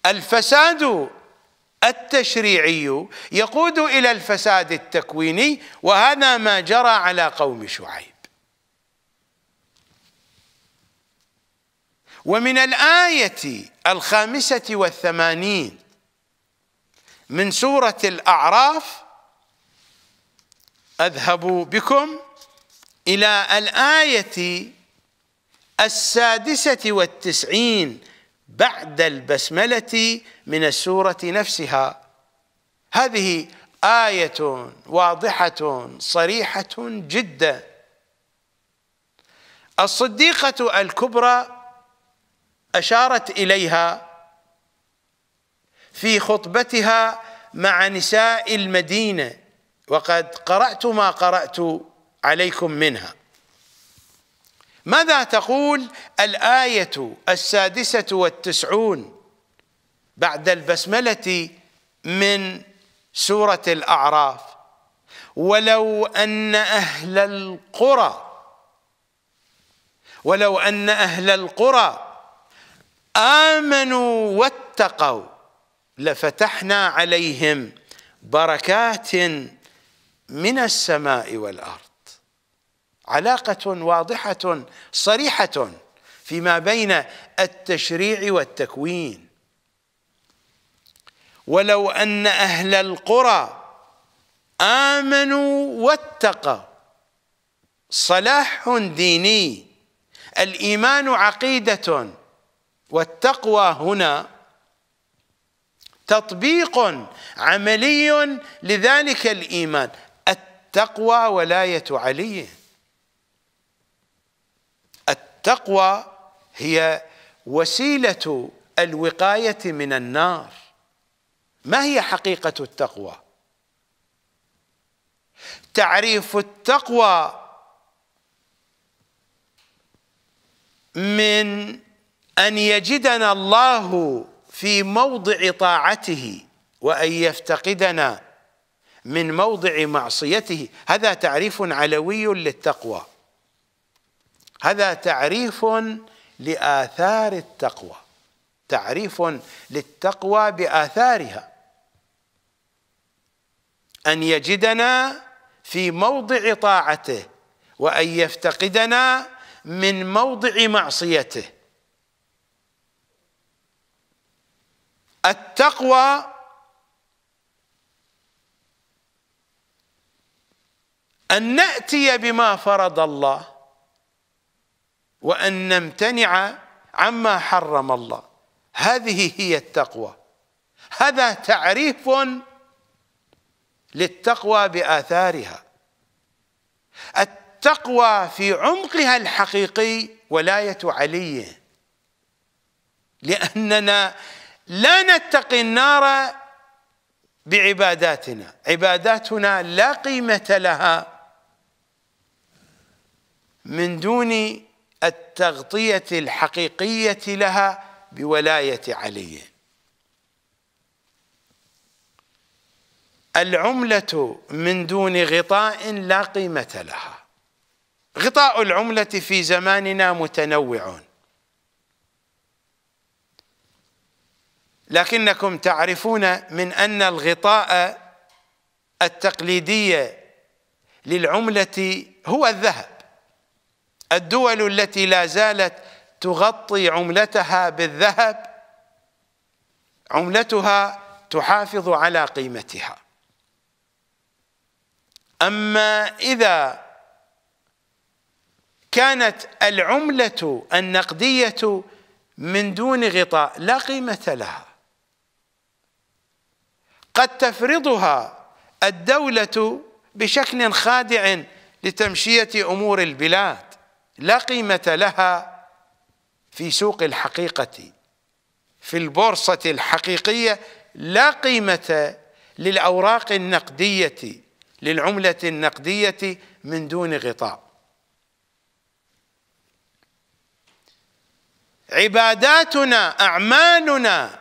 الفساد التشريعي يقود الى الفساد التكويني وهذا ما جرى على قوم شعيب ومن الايه الخامسه والثمانين من سوره الاعراف اذهب بكم الى الايه السادسه والتسعين بعد البسملة من السورة نفسها هذه آية واضحة صريحة جدا الصديقة الكبرى أشارت إليها في خطبتها مع نساء المدينة وقد قرأت ما قرأت عليكم منها ماذا تقول الآية السادسة والتسعون بعد البسملة من سورة الأعراف ولو أن أهل القرى ولو أن أهل القرى آمنوا واتقوا لفتحنا عليهم بركات من السماء والأرض علاقة واضحة صريحة فيما بين التشريع والتكوين ولو أن أهل القرى آمنوا واتقوا صلاح ديني الإيمان عقيدة والتقوى هنا تطبيق عملي لذلك الإيمان التقوى ولاية علي التقوى هي وسيلة الوقاية من النار ما هي حقيقة التقوى تعريف التقوى من أن يجدنا الله في موضع طاعته وأن يفتقدنا من موضع معصيته هذا تعريف علوي للتقوى هذا تعريف لآثار التقوى تعريف للتقوى بآثارها أن يجدنا في موضع طاعته وأن يفتقدنا من موضع معصيته التقوى أن نأتي بما فرض الله وأن نمتنع عما حرم الله هذه هي التقوى هذا تعريف للتقوى بآثارها التقوى في عمقها الحقيقي ولاية علي لأننا لا نتقي النار بعباداتنا عباداتنا لا قيمة لها من دون التغطية الحقيقية لها بولاية علي العملة من دون غطاء لا قيمة لها غطاء العملة في زماننا متنوع لكنكم تعرفون من أن الغطاء التقليدي للعملة هو الذهب الدول التي لا زالت تغطي عملتها بالذهب عملتها تحافظ على قيمتها أما إذا كانت العملة النقدية من دون غطاء لا قيمة لها قد تفرضها الدولة بشكل خادع لتمشية أمور البلاد لا قيمة لها في سوق الحقيقة في البورصة الحقيقية لا قيمة للأوراق النقدية للعملة النقدية من دون غطاء عباداتنا أعمالنا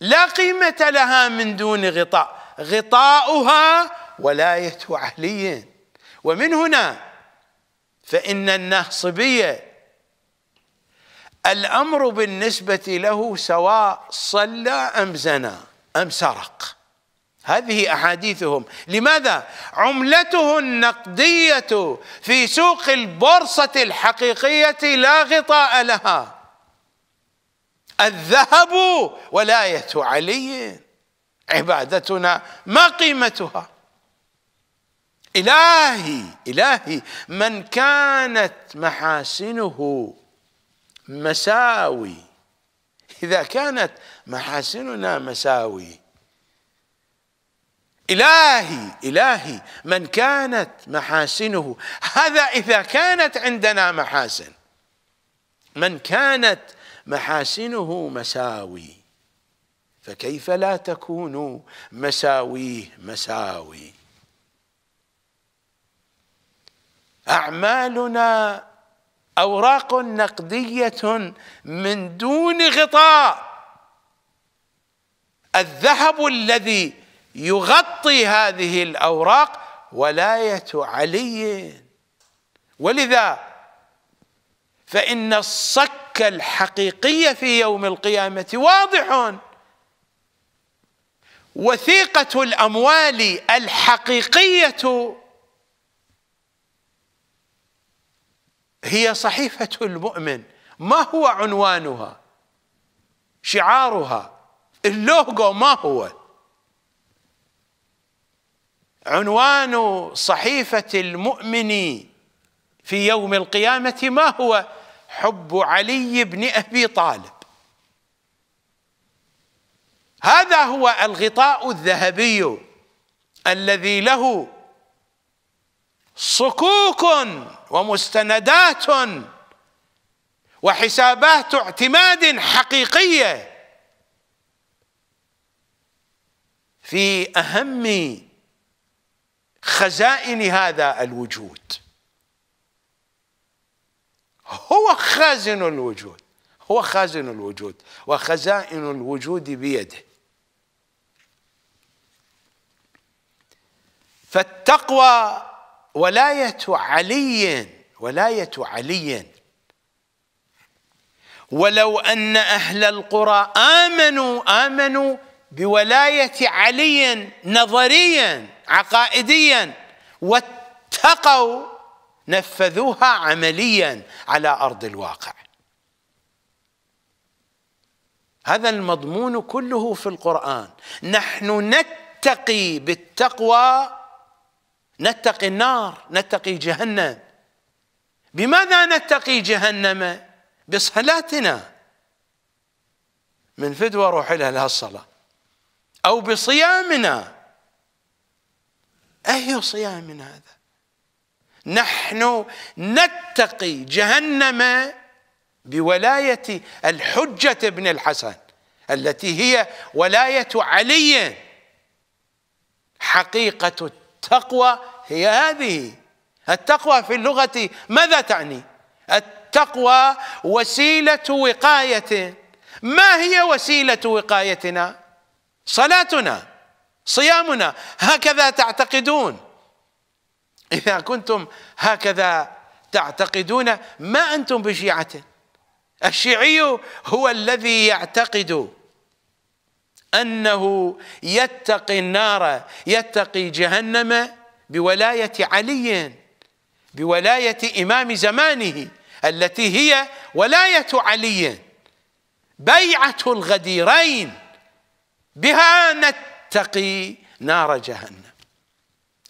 لا قيمة لها من دون غطاء غطاؤها ولاية علي ومن هنا فإن النهصبية الأمر بالنسبة له سواء صلى أم زنى أم سرق هذه أحاديثهم لماذا؟ عملته النقدية في سوق البورصة الحقيقية لا غطاء لها الذهب ولاية علي عبادتنا ما قيمتها إلهي إلهي من كانت محاسنه مساوي إذا كانت محاسننا مساوي إلهي إلهي من كانت محاسنه هذا إذا كانت عندنا محاسن من كانت محاسنه مساوي فكيف لا تكون مساويه مساوي أعمالنا أوراق نقدية من دون غطاء الذهب الذي يغطي هذه الأوراق ولاية علي ولذا فإن الصك الحقيقي في يوم القيامة واضح وثيقة الأموال الحقيقية هي صحيفة المؤمن ما هو عنوانها شعارها اللوغو ما هو عنوان صحيفة المؤمن في يوم القيامة ما هو حب علي بن أبي طالب هذا هو الغطاء الذهبي الذي له صكوك ومستندات وحسابات اعتماد حقيقيه في اهم خزائن هذا الوجود هو خازن الوجود هو خازن الوجود وخزائن الوجود بيده فالتقوى ولاية علي ولاية علي ولو أن أهل القرى آمنوا آمنوا بولاية علي نظريا عقائديا واتقوا نفذوها عمليا على أرض الواقع هذا المضمون كله في القرآن نحن نتقي بالتقوى نتقي النار نتقي جهنم بماذا نتقي جهنم بصلاتنا من فدوى روح لها لها الصلاة أو بصيامنا أي صيام هذا نحن نتقي جهنم بولاية الحجة ابن الحسن التي هي ولاية علي حقيقة التقوى هي هذه التقوى في اللغة ماذا تعني التقوى وسيلة وقاية ما هي وسيلة وقايتنا صلاتنا صيامنا هكذا تعتقدون إذا كنتم هكذا تعتقدون ما أنتم بشيعة الشيعي هو الذي يعتقد أنه يتقي النار يتقي جهنم بولاية علي بولاية إمام زمانه التي هي ولاية علي بيعة الغديرين بها نتقي نار جهنم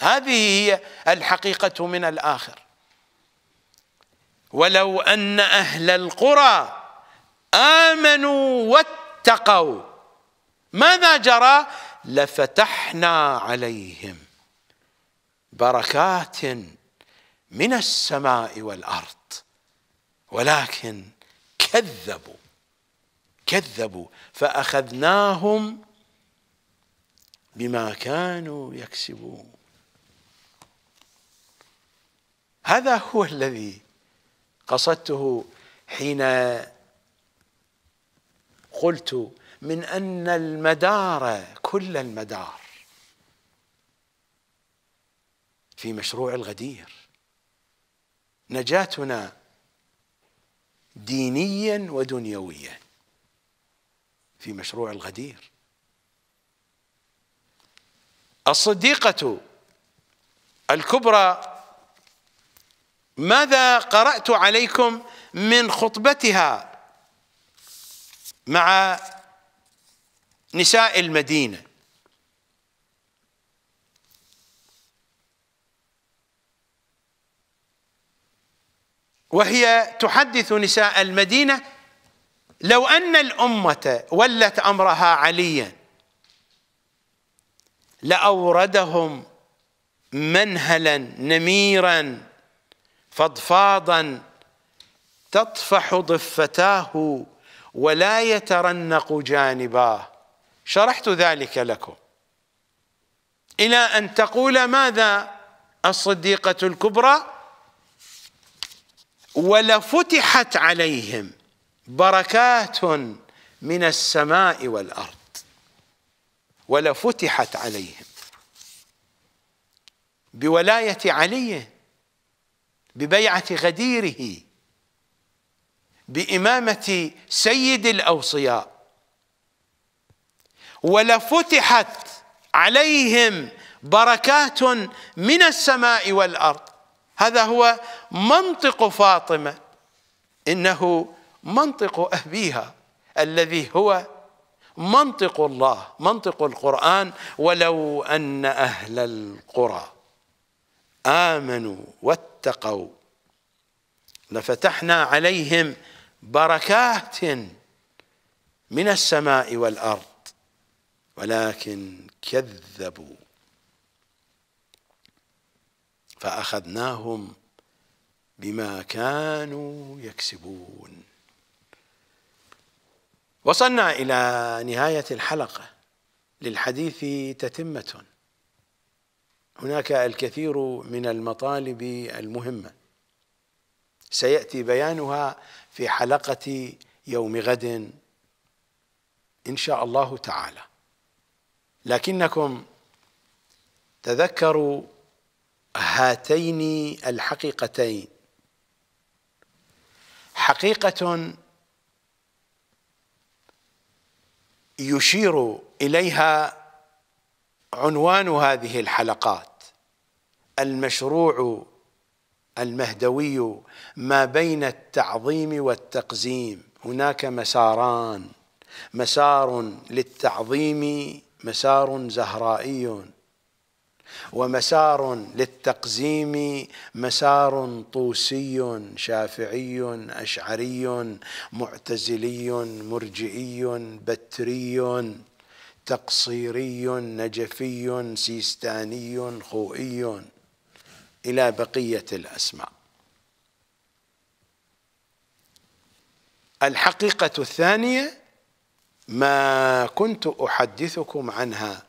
هذه هي الحقيقة من الآخر ولو أن أهل القرى آمنوا واتقوا ماذا جرى لفتحنا عليهم بركات من السماء والارض ولكن كذبوا كذبوا فاخذناهم بما كانوا يكسبون هذا هو الذي قصدته حين قلت من أن المدار كل المدار في مشروع الغدير نجاتنا دينيا ودنيويا في مشروع الغدير الصديقة الكبرى ماذا قرأت عليكم من خطبتها مع نساء المدينه وهي تحدث نساء المدينه لو ان الامه ولت امرها عليا لاوردهم منهلا نميرا فضفاضا تطفح ضفتاه ولا يترنق جانباه شرحت ذلك لكم إلى أن تقول ماذا الصديقة الكبرى ولفتحت عليهم بركات من السماء والأرض ولفتحت عليهم بولاية علي ببيعة غديره بإمامة سيد الأوصياء ولفتحت عليهم بركات من السماء والارض هذا هو منطق فاطمه انه منطق ابيها الذي هو منطق الله منطق القران ولو ان اهل القرى امنوا واتقوا لفتحنا عليهم بركات من السماء والارض ولكن كذبوا فأخذناهم بما كانوا يكسبون وصلنا إلى نهاية الحلقة للحديث تتمة هناك الكثير من المطالب المهمة سيأتي بيانها في حلقة يوم غد إن شاء الله تعالى لكنكم تذكروا هاتين الحقيقتين حقيقة يشير إليها عنوان هذه الحلقات المشروع المهدوي ما بين التعظيم والتقزيم هناك مساران مسار للتعظيم مسار زهرائي ومسار للتقزيم مسار طوسي شافعي اشعري معتزلي مرجئي بتري تقصيري نجفي سيستاني خوئي الى بقيه الاسماء الحقيقه الثانيه ما كنت احدثكم عنها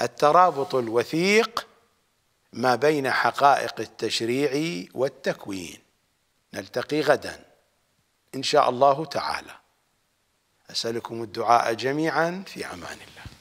الترابط الوثيق ما بين حقائق التشريع والتكوين نلتقي غدا ان شاء الله تعالى اسالكم الدعاء جميعا في امان الله